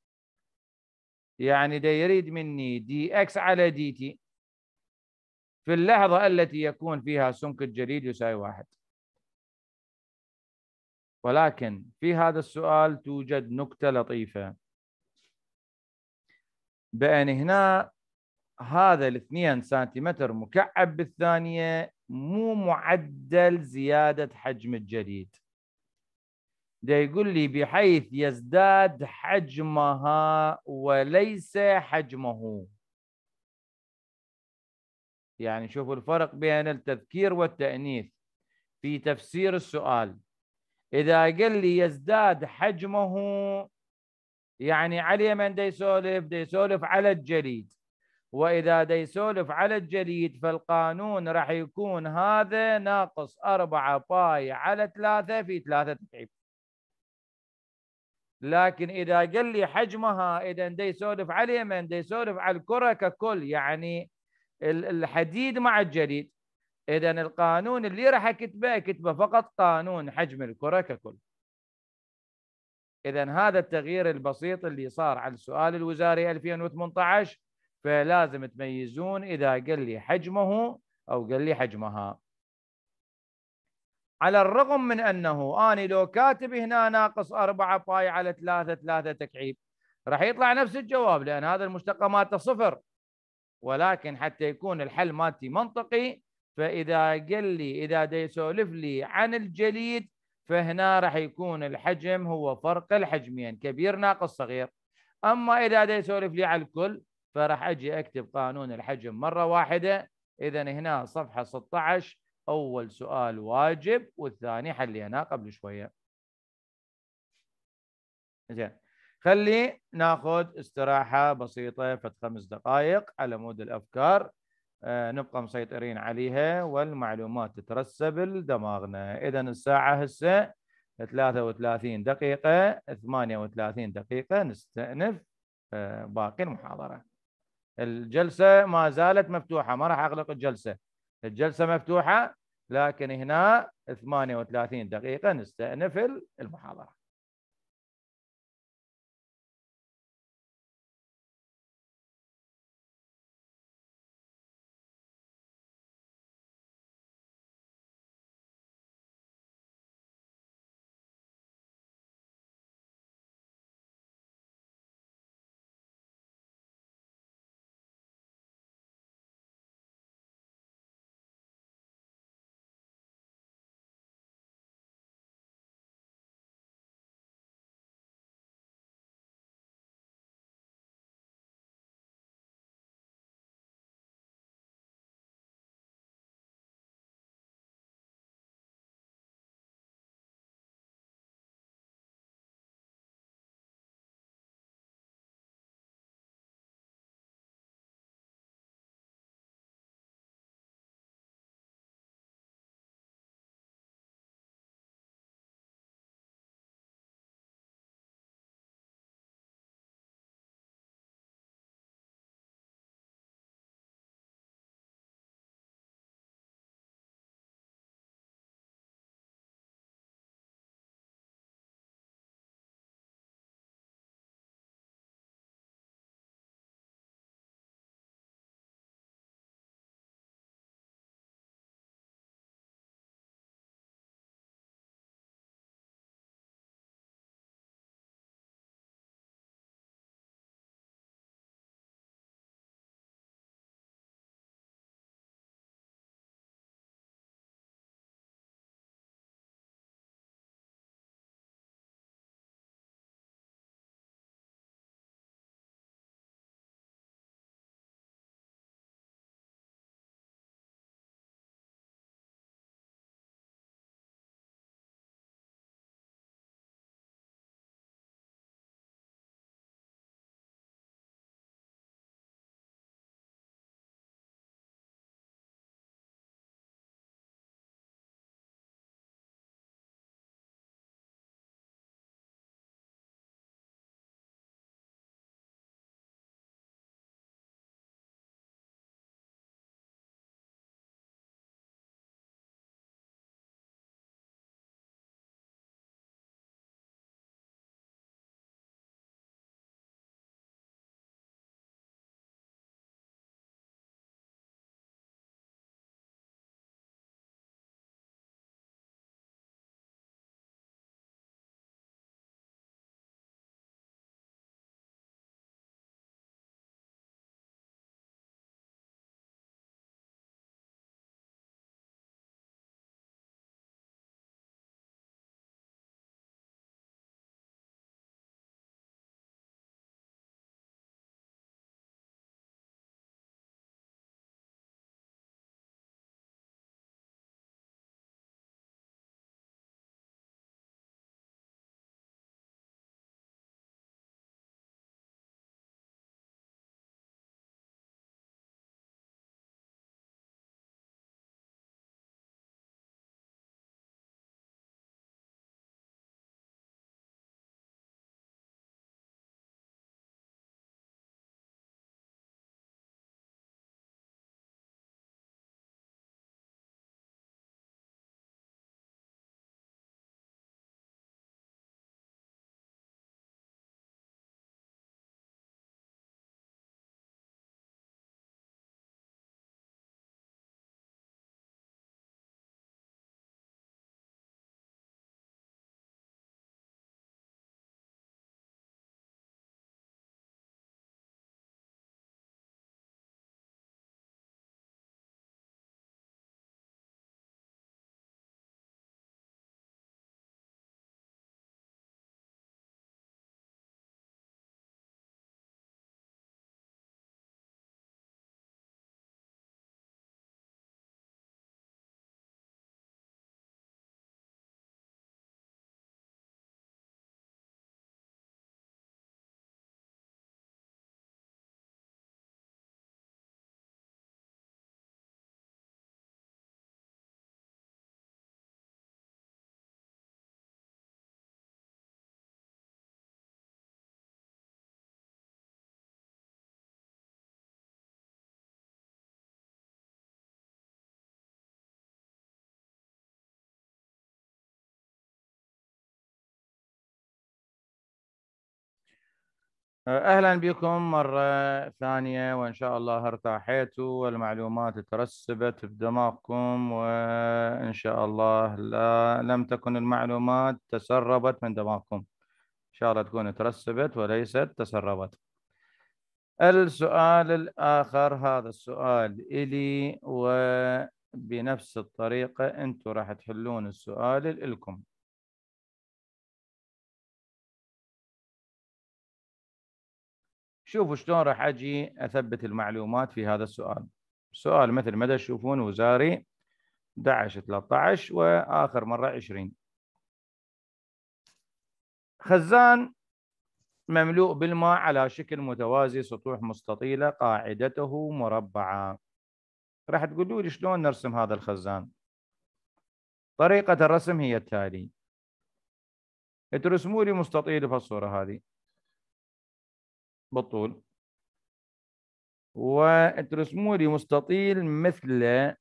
يعني ده يريد مني دي اكس على دي تي في اللحظة التي يكون فيها سمك الجليد يساوي واحد ولكن في هذا السؤال توجد نكتة لطيفة بأن هنا هذا الاثنين سنتيمتر مكعب بالثانية مو معدل زيادة حجم الجليد ده يقول لي بحيث يزداد حجمها وليس حجمه يعني شوفوا الفرق بين التذكير والتأنيث في تفسير السؤال إذا قال لي يزداد حجمه يعني علي من دي سولف دي سولف على الجليد وإذا دي سولف على الجليد فالقانون راح يكون هذا ناقص أربعة باي على ثلاثة في ثلاثة تكعيب لكن اذا قال لي حجمها اذا دا يسولف على اليمن دا يسولف على الكره ككل يعني الحديد مع الجليد اذا القانون اللي راح اكتبه اكتبه فقط قانون حجم الكره ككل اذا هذا التغيير البسيط اللي صار على السؤال الوزاري 2018 فلازم تميزون اذا قال لي حجمه او قال لي حجمها على الرغم من انه اني لو كاتب هنا ناقص أربعة باي على ثلاثة ثلاثة تكعيب راح يطلع نفس الجواب لان هذا المشتقة مالته صفر ولكن حتى يكون الحل مالتي منطقي فاذا قال لي اذا ديسولف يسولف لي عن الجليد فهنا راح يكون الحجم هو فرق الحجمين كبير ناقص صغير اما اذا ديسولف يسولف لي على الكل فراح اجي اكتب قانون الحجم مره واحده اذا هنا صفحه 16 أول سؤال واجب والثاني حليناه قبل شوية زين خلي ناخذ استراحة بسيطة فت خمس دقائق على مود الأفكار آه، نبقى مسيطرين عليها والمعلومات تترسب لدماغنا إذا الساعة هسه 33 دقيقة 38 دقيقة نستأنف آه، باقي المحاضرة الجلسة ما زالت مفتوحة ما راح أغلق الجلسة الجلسه مفتوحه لكن هنا 38 دقيقه نستأنف المحاضره اهلا بكم مره ثانيه وان شاء الله ارتاحيتوا والمعلومات ترسبت بدماغكم وان شاء الله لا لم تكن المعلومات تسربت من دماغكم ان شاء الله تكون ترسبت وليست تسربت السؤال الاخر هذا السؤال الي وبنفس الطريقه انتم راح تحلون السؤال لكم شوفوا شلون راح اجي اثبت المعلومات في هذا السؤال سؤال مثل ما تشوفون وزاري 11 13 واخر مره 20 خزان مملوء بالماء على شكل متوازي سطوح مستطيله قاعدته مربعه راح تقولوا لي شلون نرسم هذا الخزان طريقه الرسم هي التالي ترسموا لي مستطيل في الصوره هذه بالطول وترسموا لي مستطيل مثله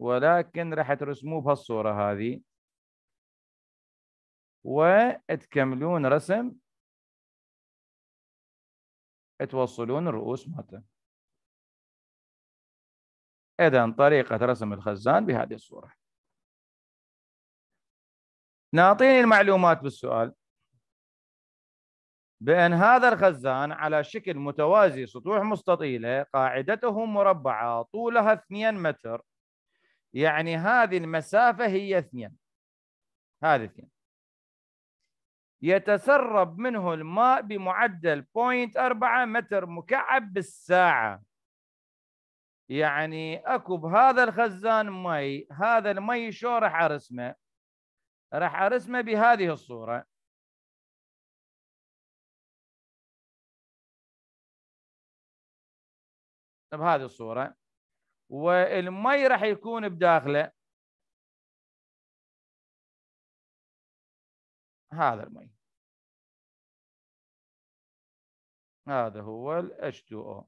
ولكن راح ترسموه بهالصورة هذه وتكملون رسم توصلون الرؤوس مالته إذا طريقة رسم الخزان بهذه الصورة نعطيني المعلومات بالسؤال بأن هذا الخزان على شكل متوازي سطوح مستطيلة قاعدته مربعة طولها 2 متر يعني هذه المسافة هي 2 هذه 2 يتسرب منه الماء بمعدل 0.4 متر مكعب بالساعة يعني اكو بهذا الخزان مي هذا المي شو راح ارسمه راح ارسمه بهذه الصورة بهذه الصورة والمي راح يكون بداخله هذا المي هذا هو ال H2O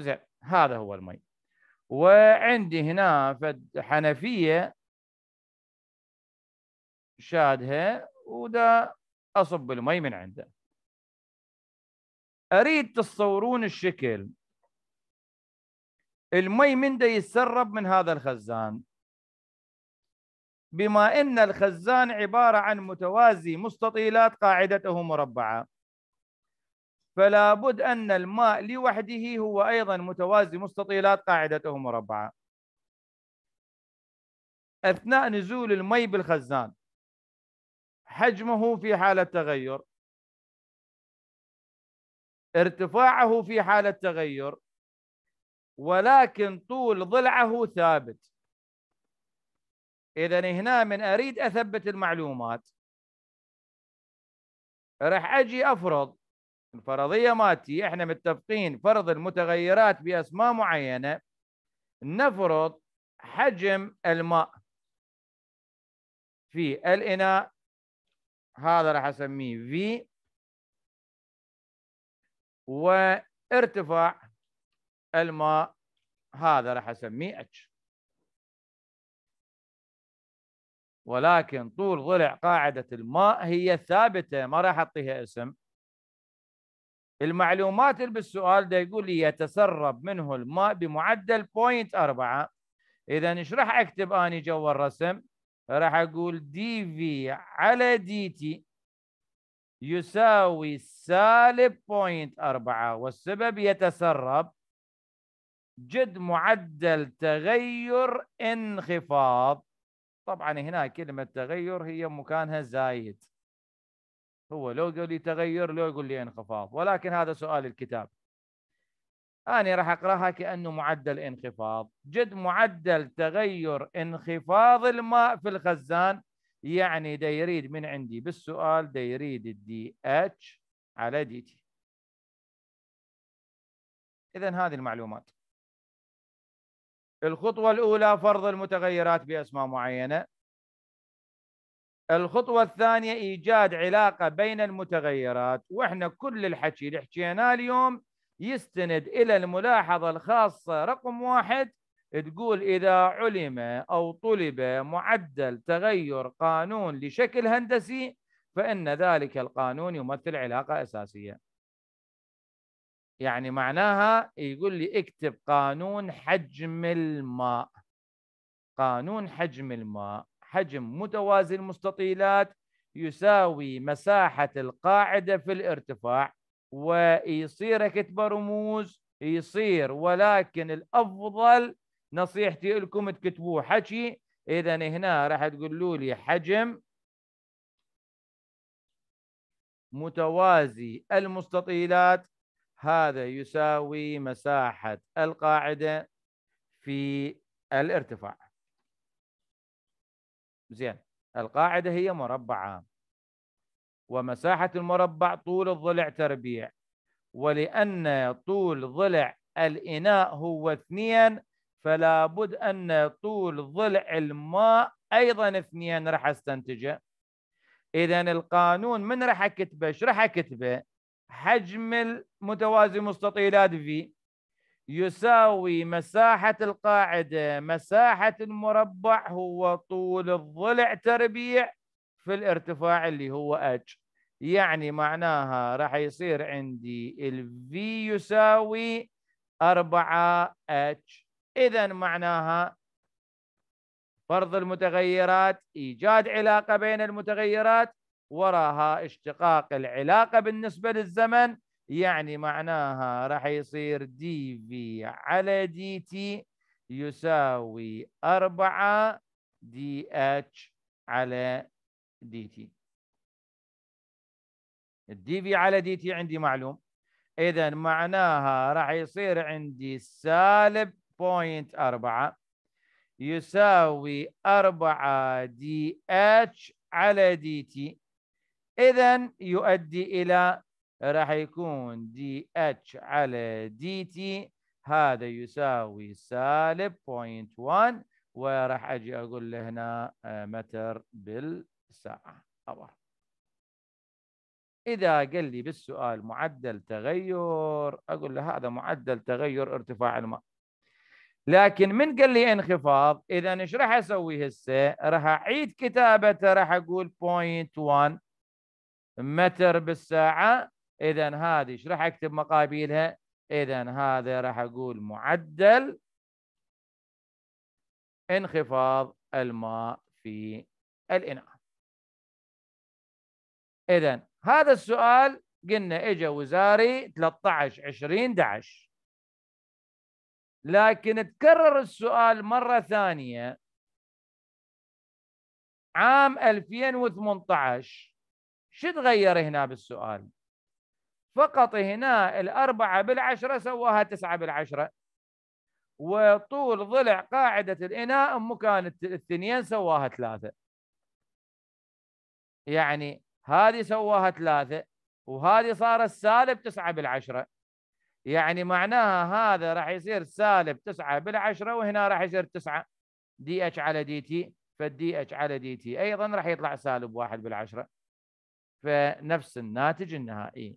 زين هذا هو المي وعندي هنا فد حنفية شادها وده اصب المي من عنده اريد تصورون الشكل المي من ده يتسرب من هذا الخزان بما ان الخزان عباره عن متوازي مستطيلات قاعدته مربعه فلا بد ان الماء لوحده هو ايضا متوازي مستطيلات قاعدته مربعه اثناء نزول المي بالخزان حجمه في حالة تغير ارتفاعه في حالة تغير ولكن طول ضلعه ثابت إذا هنا من أريد أثبت المعلومات راح أجي أفرض الفرضية مالتي احنا متفقين فرض المتغيرات بأسماء معينة نفرض حجم الماء في الإناء هذا راح اسميه في وارتفاع الماء هذا راح اسميه اتش ولكن طول ضلع قاعدة الماء هي ثابتة ما راح أعطيها اسم المعلومات اللي بالسؤال ده يقول لي يتسرب منه الماء بمعدل 0.4 إذا ايش راح أكتب أني جوا الرسم راح اقول دي في على دي تي يساوي سالب بوينت أربعة والسبب يتسرب جد معدل تغير انخفاض طبعا هنا كلمة تغير هي مكانها زايد هو لو يقول لي تغير لو يقول لي انخفاض ولكن هذا سؤال الكتاب أنا راح أقرأها كأنه معدل انخفاض جد معدل تغير انخفاض الماء في الخزان يعني دا يريد من عندي بالسؤال دا يريد الدي اتش على دي تي إذا هذه المعلومات الخطوة الأولى فرض المتغيرات بأسماء معينة الخطوة الثانية إيجاد علاقة بين المتغيرات وإحنا كل الحكي اللي حكيناه اليوم يستند إلى الملاحظة الخاصة رقم واحد تقول إذا علم أو طلب معدل تغير قانون لشكل هندسي فإن ذلك القانون يمثل علاقة أساسية يعني معناها يقول لي اكتب قانون حجم الماء قانون حجم الماء حجم متوازي المستطيلات يساوي مساحة القاعدة في الارتفاع ويصير اكتب رموز يصير ولكن الافضل نصيحتي لكم تكتبوه حكي اذا هنا راح تقولوا لي حجم متوازي المستطيلات هذا يساوي مساحة القاعدة في الارتفاع زين القاعدة هي مربعة ومساحة المربع طول الضلع تربيع ولأن طول ضلع الإناء هو اثنين فلا بد أن طول ضلع الماء أيضا اثنين راح استنتجه إذا القانون من راح أكتبه؟ إيش راح أكتبه؟ حجم المتوازي مستطيلات في يساوي مساحة القاعدة مساحة المربع هو طول الضلع تربيع في الارتفاع اللي هو H يعني معناها راح يصير عندي ال V يساوي 4 H إذا معناها فرض المتغيرات إيجاد علاقة بين المتغيرات وراها اشتقاق العلاقة بالنسبة للزمن يعني معناها راح يصير دي في على دي تي يساوي 4 دي اتش على دي تي الدي في على دي تي عندي معلوم اذا معناها راح يصير عندي سالب بوينت أربعة يساوي أربعة دي اتش على دي تي اذا يؤدي الى راح يكون دي اتش على دي تي هذا يساوي سالب بوينت 1 وراح اجي اقول له هنا متر آه، بال الساعة اور إذا قال لي بالسؤال معدل تغير أقول له هذا معدل تغير ارتفاع الماء لكن من قال لي انخفاض إذا إيش راح أسوي هسه؟ راح أعيد كتابته راح أقول 0.1 متر بالساعة إذا هذه إيش راح أكتب مقابلها؟ إذا هذا راح أقول معدل انخفاض الماء في الإناء اذا هذا السؤال قلنا اجى وزاري 13 20 11 لكن تكرر السؤال مره ثانيه عام 2018 شو تغير هنا بالسؤال؟ فقط هنا الأربعة بالعشرة سواها تسعة بالعشرة وطول ضلع قاعدة الإناء مكان الثنين سواها ثلاثة يعني هذه سواها ثلاثة وهذه صارت سالب تسعة بالعشرة يعني معناها هذا راح يصير سالب تسعة بالعشرة وهنا راح يصير تسعة دي اتش على دي تي فالدي اتش على دي تي ايضا راح يطلع سالب واحد بالعشرة فنفس الناتج النهائي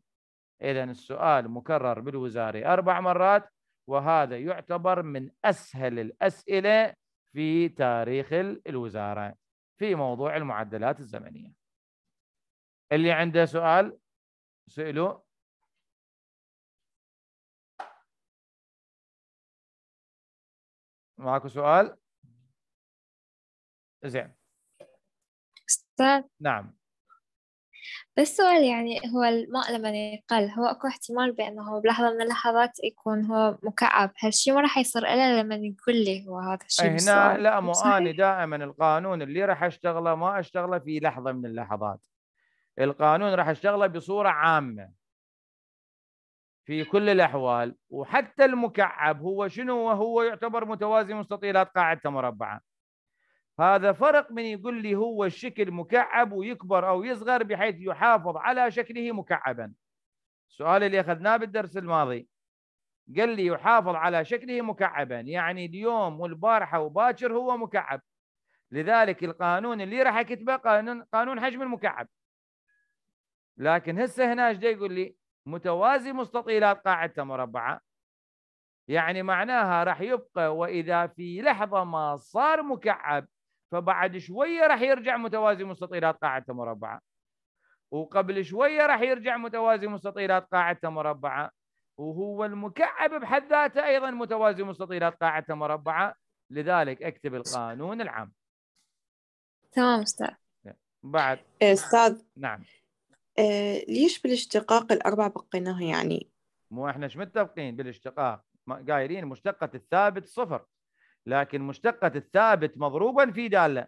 اذا السؤال مكرر بالوزاري اربع مرات وهذا يعتبر من اسهل الاسئله في تاريخ الوزاره في موضوع المعدلات الزمنيه اللي عنده سؤال سئلوا معكم سؤال زين استاذ نعم بس سؤال يعني هو الماء لما يقل هو اكو احتمال بانه بلحظه من اللحظات يكون هو مكعب هالشيء ما راح يصير الا لما يقول لي هو هذا الشيء إيه، هنا لا طيب، مو انا دائما القانون اللي راح اشتغله ما اشتغله في لحظه من اللحظات القانون راح اشتغله بصوره عامه في كل الاحوال وحتى المكعب هو شنو وهو يعتبر متوازي مستطيلات قاعدته مربعه هذا فرق من يقول لي هو الشكل مكعب ويكبر او يصغر بحيث يحافظ على شكله مكعبا السؤال اللي اخذناه بالدرس الماضي قال لي يحافظ على شكله مكعبا يعني اليوم والبارحه وباكر هو مكعب لذلك القانون اللي راح اكتبه قانون قانون حجم المكعب لكن هسه هنا ايش يقول لي متوازي مستطيلات قاعدته مربعه يعني معناها راح يبقى واذا في لحظه ما صار مكعب فبعد شويه راح يرجع متوازي مستطيلات قاعدته مربعه وقبل شويه راح يرجع متوازي مستطيلات قاعدته مربعه وهو المكعب بحد ذاته ايضا متوازي مستطيلات قاعدته مربعه لذلك اكتب القانون العام تمام استاذ بعد إيه، استاذ نعم آه، ليش بالاشتقاق الأربع بقيناها يعني؟ مو احنا مش متفقين بالاشتقاق قايلين مشتقة الثابت صفر لكن مشتقة الثابت مضروبا في دالة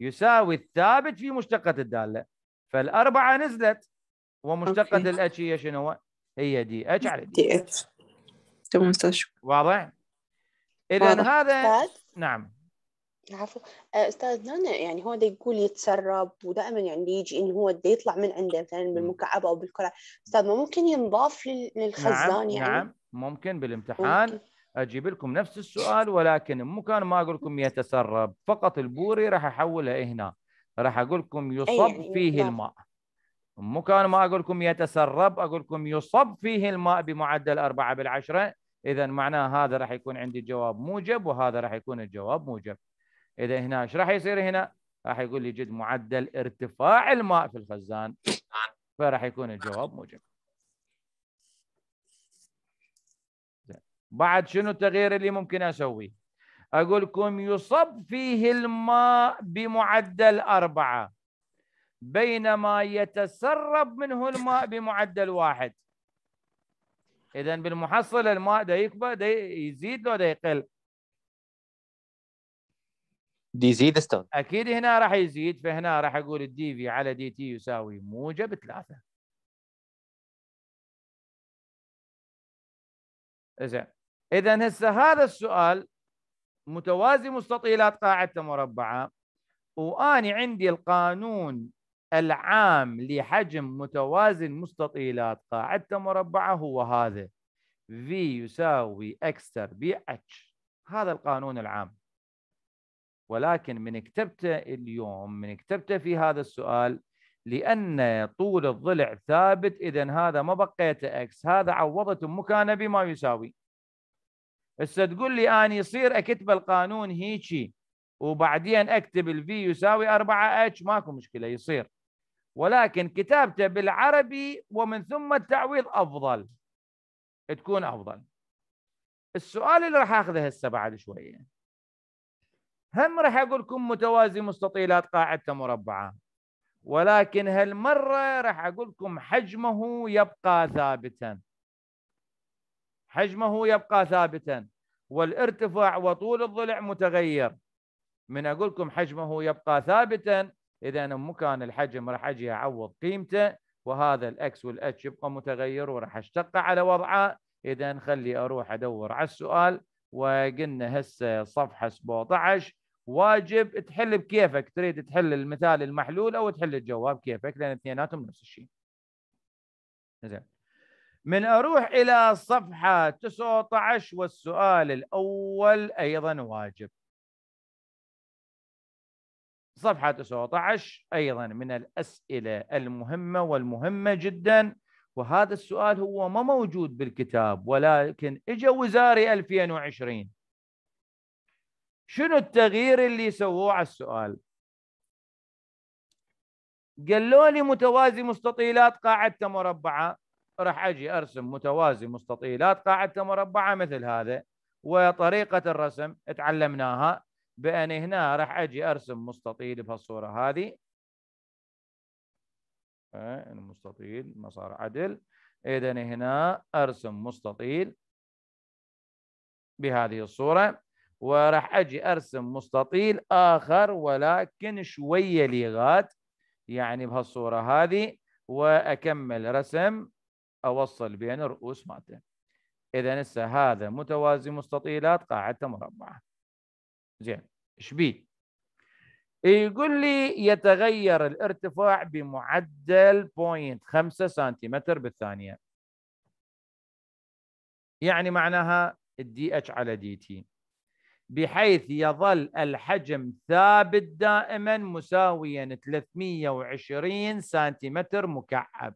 يساوي الثابت في مشتقة الدالة فالأربعة نزلت ومشتقة الاتش هي شنو؟ هي دي اتش على دي اتش واضح؟ إذا هذا نعم عفوا آه، استاذ نانا يعني هو دا يقول يتسرب ودائما يعني يجي انه هو دا يطلع من عنده مثلا بالمكعب او بالكرة استاذ ما ممكن ينضاف للخزان نعم يعني نعم ممكن بالامتحان ممكن. اجيب لكم نفس السؤال ولكن مو كان ما اقول لكم يتسرب فقط البوري راح احولها هنا راح اقول لكم يصب يعني فيه نعم. الماء مو كان ما اقول لكم يتسرب اقول لكم يصب فيه الماء بمعدل 4 بالعشرة اذا معناه هذا راح يكون عندي جواب موجب وهذا راح يكون الجواب موجب اذا هنا ايش راح يصير هنا؟ راح يقول لي جد معدل ارتفاع الماء في الخزان فراح يكون الجواب موجب. بعد شنو التغيير اللي ممكن اسويه؟ اقول لكم يصب فيه الماء بمعدل اربعه بينما يتسرب منه الماء بمعدل واحد. اذا بالمحصله الماء ده يكبر ده يزيد لو ده يقل دي زيد ستون اكيد هنا راح يزيد فهنا راح اقول الدي في على دي تي يساوي موجب ثلاثه زين اذا هسه هذا السؤال متوازي مستطيلات قاعدته مربعه واني عندي القانون العام لحجم متوازي مستطيلات قاعدته مربعه هو هذا V يساوي X تربيع H هذا القانون العام ولكن من كتبته اليوم من كتبته في هذا السؤال لأن طول الضلع ثابت إذا هذا ما بقيته اكس هذا عوضته مكانه بما يساوي هسه تقول لي أنا يصير أكتب القانون هيجي وبعدين أكتب الفي يساوي 4 اتش ماكو مشكلة يصير ولكن كتابته بالعربي ومن ثم التعويض أفضل تكون أفضل السؤال اللي راح أخذه هسه بعد شوية هم راح اقول لكم متوازي مستطيلات قاعدته مربعه ولكن هالمره راح اقول لكم حجمه يبقى ثابتا حجمه يبقى ثابتا والارتفاع وطول الضلع متغير من اقول لكم حجمه يبقى ثابتا اذا مكان الحجم راح اجي اعوض قيمته وهذا الاكس والاتش يبقى متغير وراح اشتق على وضعه اذا خلي اروح ادور على السؤال وقلنا هسه صفحه 17 واجب تحل بكيفك تريد تحل المثال المحلول او تحل الجواب كيفك لان اثنيناتهم نفس الشيء زين من اروح الى صفحه 19 والسؤال الاول ايضا واجب صفحه 19 ايضا من الاسئله المهمه والمهمه جدا وهذا السؤال هو ما موجود بالكتاب ولكن اجى وزاري 2020 شنو التغيير اللي سووه على السؤال قالوا لي متوازي مستطيلات قاعدته مربعه راح اجي ارسم متوازي مستطيلات قاعدته مربعه مثل هذا وطريقه الرسم تعلمناها بان هنا راح اجي ارسم مستطيل بهالصوره هذه إيه، المستطيل مسار عدل اذا هنا ارسم مستطيل بهذه الصوره وراح اجي ارسم مستطيل اخر ولكن شويه ليغات يعني بهالصوره هذه واكمل رسم اوصل بين الرؤوس مالته اذا هسه هذا متوازي مستطيلات قاعدته مربعه زين ايش يقول لي يتغير الارتفاع بمعدل 0.5 سنتيمتر بالثانيه يعني معناها الدي اتش على دي تي بحيث يظل الحجم ثابت دائما مساويا 320 سنتيمتر مكعب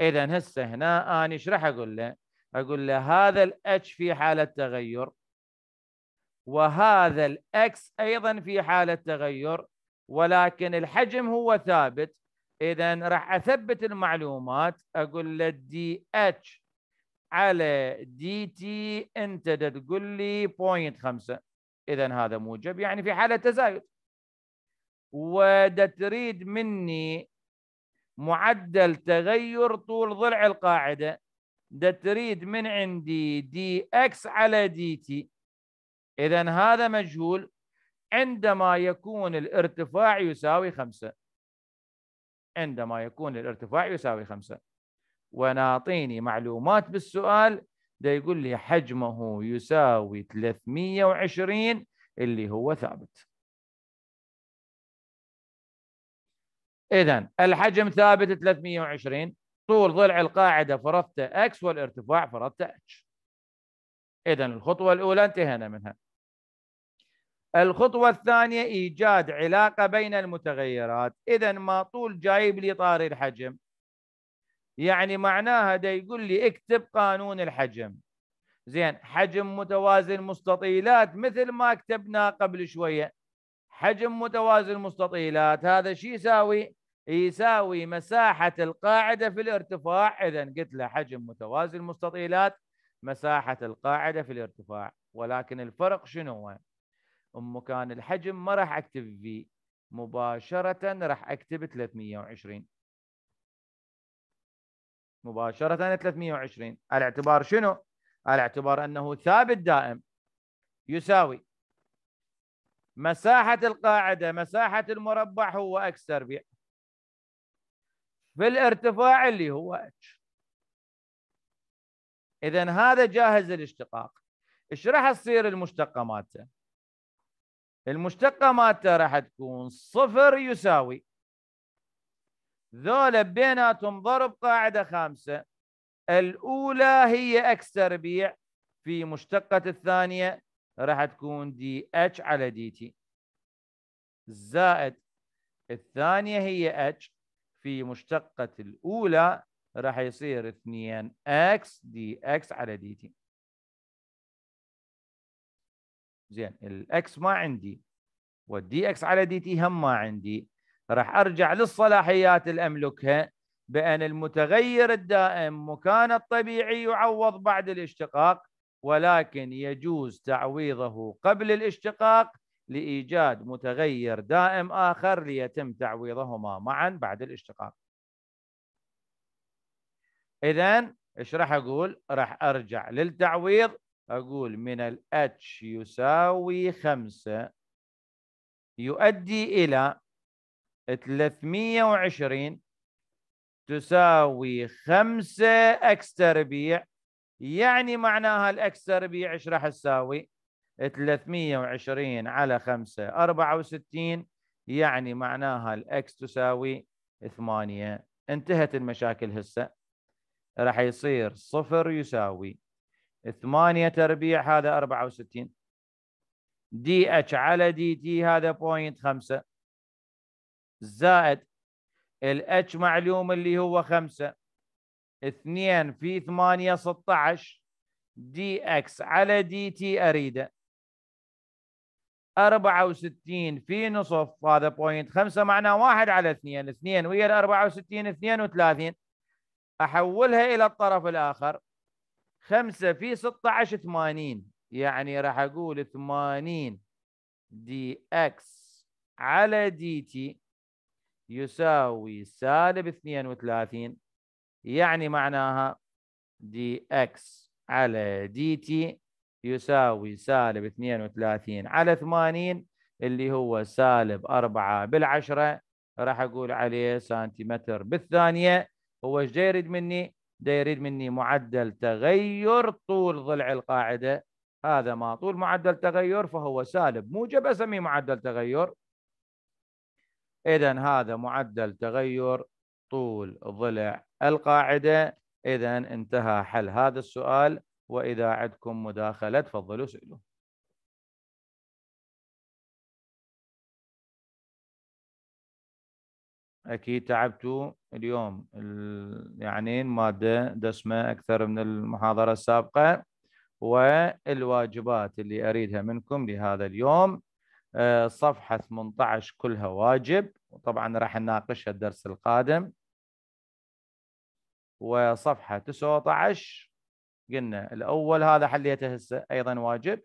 اذا هسه هنا انا ايش راح اقول له؟ اقول له هذا الاتش في حاله تغير وهذا الاكس ايضا في حاله تغير ولكن الحجم هو ثابت اذا راح اثبت المعلومات اقول له دي اتش على دي تي انت تقول لي 0.5 اذا هذا موجب يعني في حاله تزايد ودا تريد مني معدل تغير طول ضلع القاعده دا تريد من عندي دي اكس على دي تي اذا هذا مجهول عندما يكون الارتفاع يساوي خمسة عندما يكون الارتفاع يساوي خمسة ونعطيني معلومات بالسؤال ده يقول لي حجمه يساوي 320 اللي هو ثابت اذا الحجم ثابت 320 طول ضلع القاعده فرضته اكس والارتفاع فرضته اتش اذا الخطوه الاولى انتهينا منها الخطوه الثانيه ايجاد علاقه بين المتغيرات اذا ما طول جايب لي طاري الحجم يعني معناها ده يقول لي اكتب قانون الحجم زين حجم متوازي المستطيلات مثل ما كتبنا قبل شويه حجم متوازي المستطيلات هذا شي يساوي؟ يساوي مساحه القاعده في الارتفاع اذا قلت له حجم متوازي المستطيلات مساحه القاعده في الارتفاع ولكن الفرق شنو ام كان الحجم ما راح اكتب فيه مباشره راح اكتب 320 مباشرة 320 على اعتبار شنو؟ على اعتبار أنه ثابت دائم يساوي مساحة القاعدة مساحة المربع هو اكس تربيع في الارتفاع اللي هو اتش إذا هذا جاهز للاشتقاق ايش راح تصير المشتقة مالته؟ المشتقة مالته راح تكون صفر يساوي ذولا بيناتهم ضرب قاعدة خامسة الأولى هي اكس تربيع في مشتقة الثانية راح تكون دي اتش على دي تي زائد الثانية هي اتش في مشتقة الأولى راح يصير 2 اكس دي اكس على دي تي زين الاكس ما عندي والدي اكس على دي تي هم ما عندي راح ارجع للصلاحيات اللي املكها بان المتغير الدائم مكان الطبيعي يعوض بعد الاشتقاق ولكن يجوز تعويضه قبل الاشتقاق لايجاد متغير دائم اخر ليتم تعويضهما معا بعد الاشتقاق. اذا ايش راح اقول؟ راح ارجع للتعويض اقول من الاتش يساوي 5 يؤدي الى 320 تساوي 5 اكس تربيع يعني معناها الاكس تربيع ايش راح تساوي 320 على 5 64 يعني معناها الاكس تساوي 8 انتهت المشاكل هسه راح يصير صفر يساوي 8 تربيع هذا 64 دي اتش على دي تي هذا بوينت 5 زائد الاتش معلوم اللي هو 5 2 في 8 16 دي اكس على دي تي اريده 64 في نصف هذا بوينت 5 معناه واحد على اثنين اثنين ويا ال 64 32 احولها الى الطرف الاخر 5 في 16 80 يعني راح اقول 80 دي اكس على دي تي يساوي سالب 32 يعني معناها دي اكس على دي تي يساوي سالب 32 على 80 اللي هو سالب 4 بالعشرة راح أقول عليه سنتيمتر بالثانية هو ايش يريد مني؟ يريد مني معدل تغير طول ضلع القاعدة هذا ما طول معدل تغير فهو سالب موجب أسميه معدل تغير إذا هذا معدل تغير طول ضلع القاعدة إذا انتهى حل هذا السؤال وإذا عندكم مداخلة تفضلوا سئلوا أكيد تعبتوا اليوم يعني المادة دسمة أكثر من المحاضرة السابقة والواجبات اللي أريدها منكم لهذا اليوم آه، صفحة 18 كلها واجب وطبعا راح نناقشها الدرس القادم وصفحة 19 قلنا الأول هذا حليته هسه أيضا واجب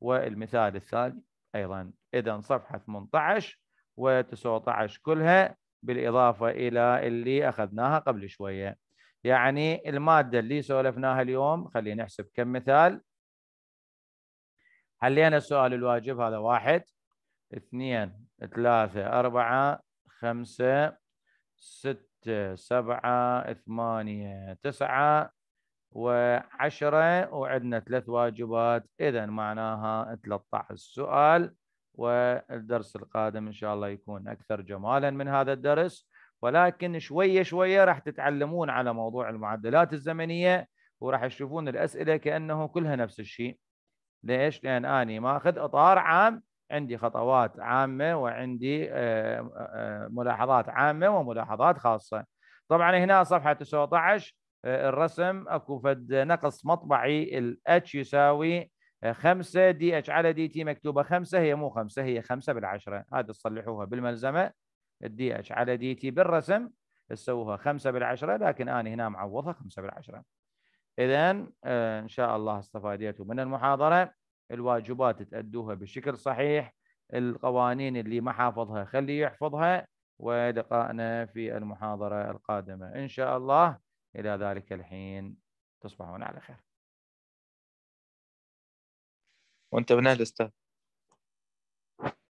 والمثال الثاني أيضا إذا صفحة 18 و19 كلها بالإضافة إلى اللي أخذناها قبل شوية يعني المادة اللي سولفناها اليوم خلينا نحسب كم مثال حلينا السؤال الواجب هذا واحد اثنين ثلاثة أربعة خمسة ستة سبعة ثمانية تسعة وعشرة وعندنا ثلاث واجبات إذا معناها 13 سؤال والدرس القادم إن شاء الله يكون أكثر جمالا من هذا الدرس ولكن شوية شوية راح تتعلمون على موضوع المعدلات الزمنية وراح تشوفون الأسئلة كأنه كلها نفس الشيء ليش؟ لأن أني ماخذ إطار عام عندي خطوات عامه وعندي آه، آه، آه، ملاحظات عامه وملاحظات خاصه طبعا هنا صفحه 19 الرسم اكو فد نقص مطبعي الاتش يساوي 5 دي اتش على دي تي مكتوبه 5 هي مو 5 هي 5 بالعشره هذه تصلحوها بالملزمه الدي اتش على دي تي بالرسم تسووها 5 بالعشره لكن انا هنا معوضها 5 بالعشره اذا ان شاء الله استفاديتوا من المحاضره الواجبات تأدوها بشكل صحيح القوانين اللي ما حافظها خليه يحفظها ولقائنا في المحاضرة القادمة إن شاء الله إلى ذلك الحين تصبحون على خير وانتبهنا الأستاذ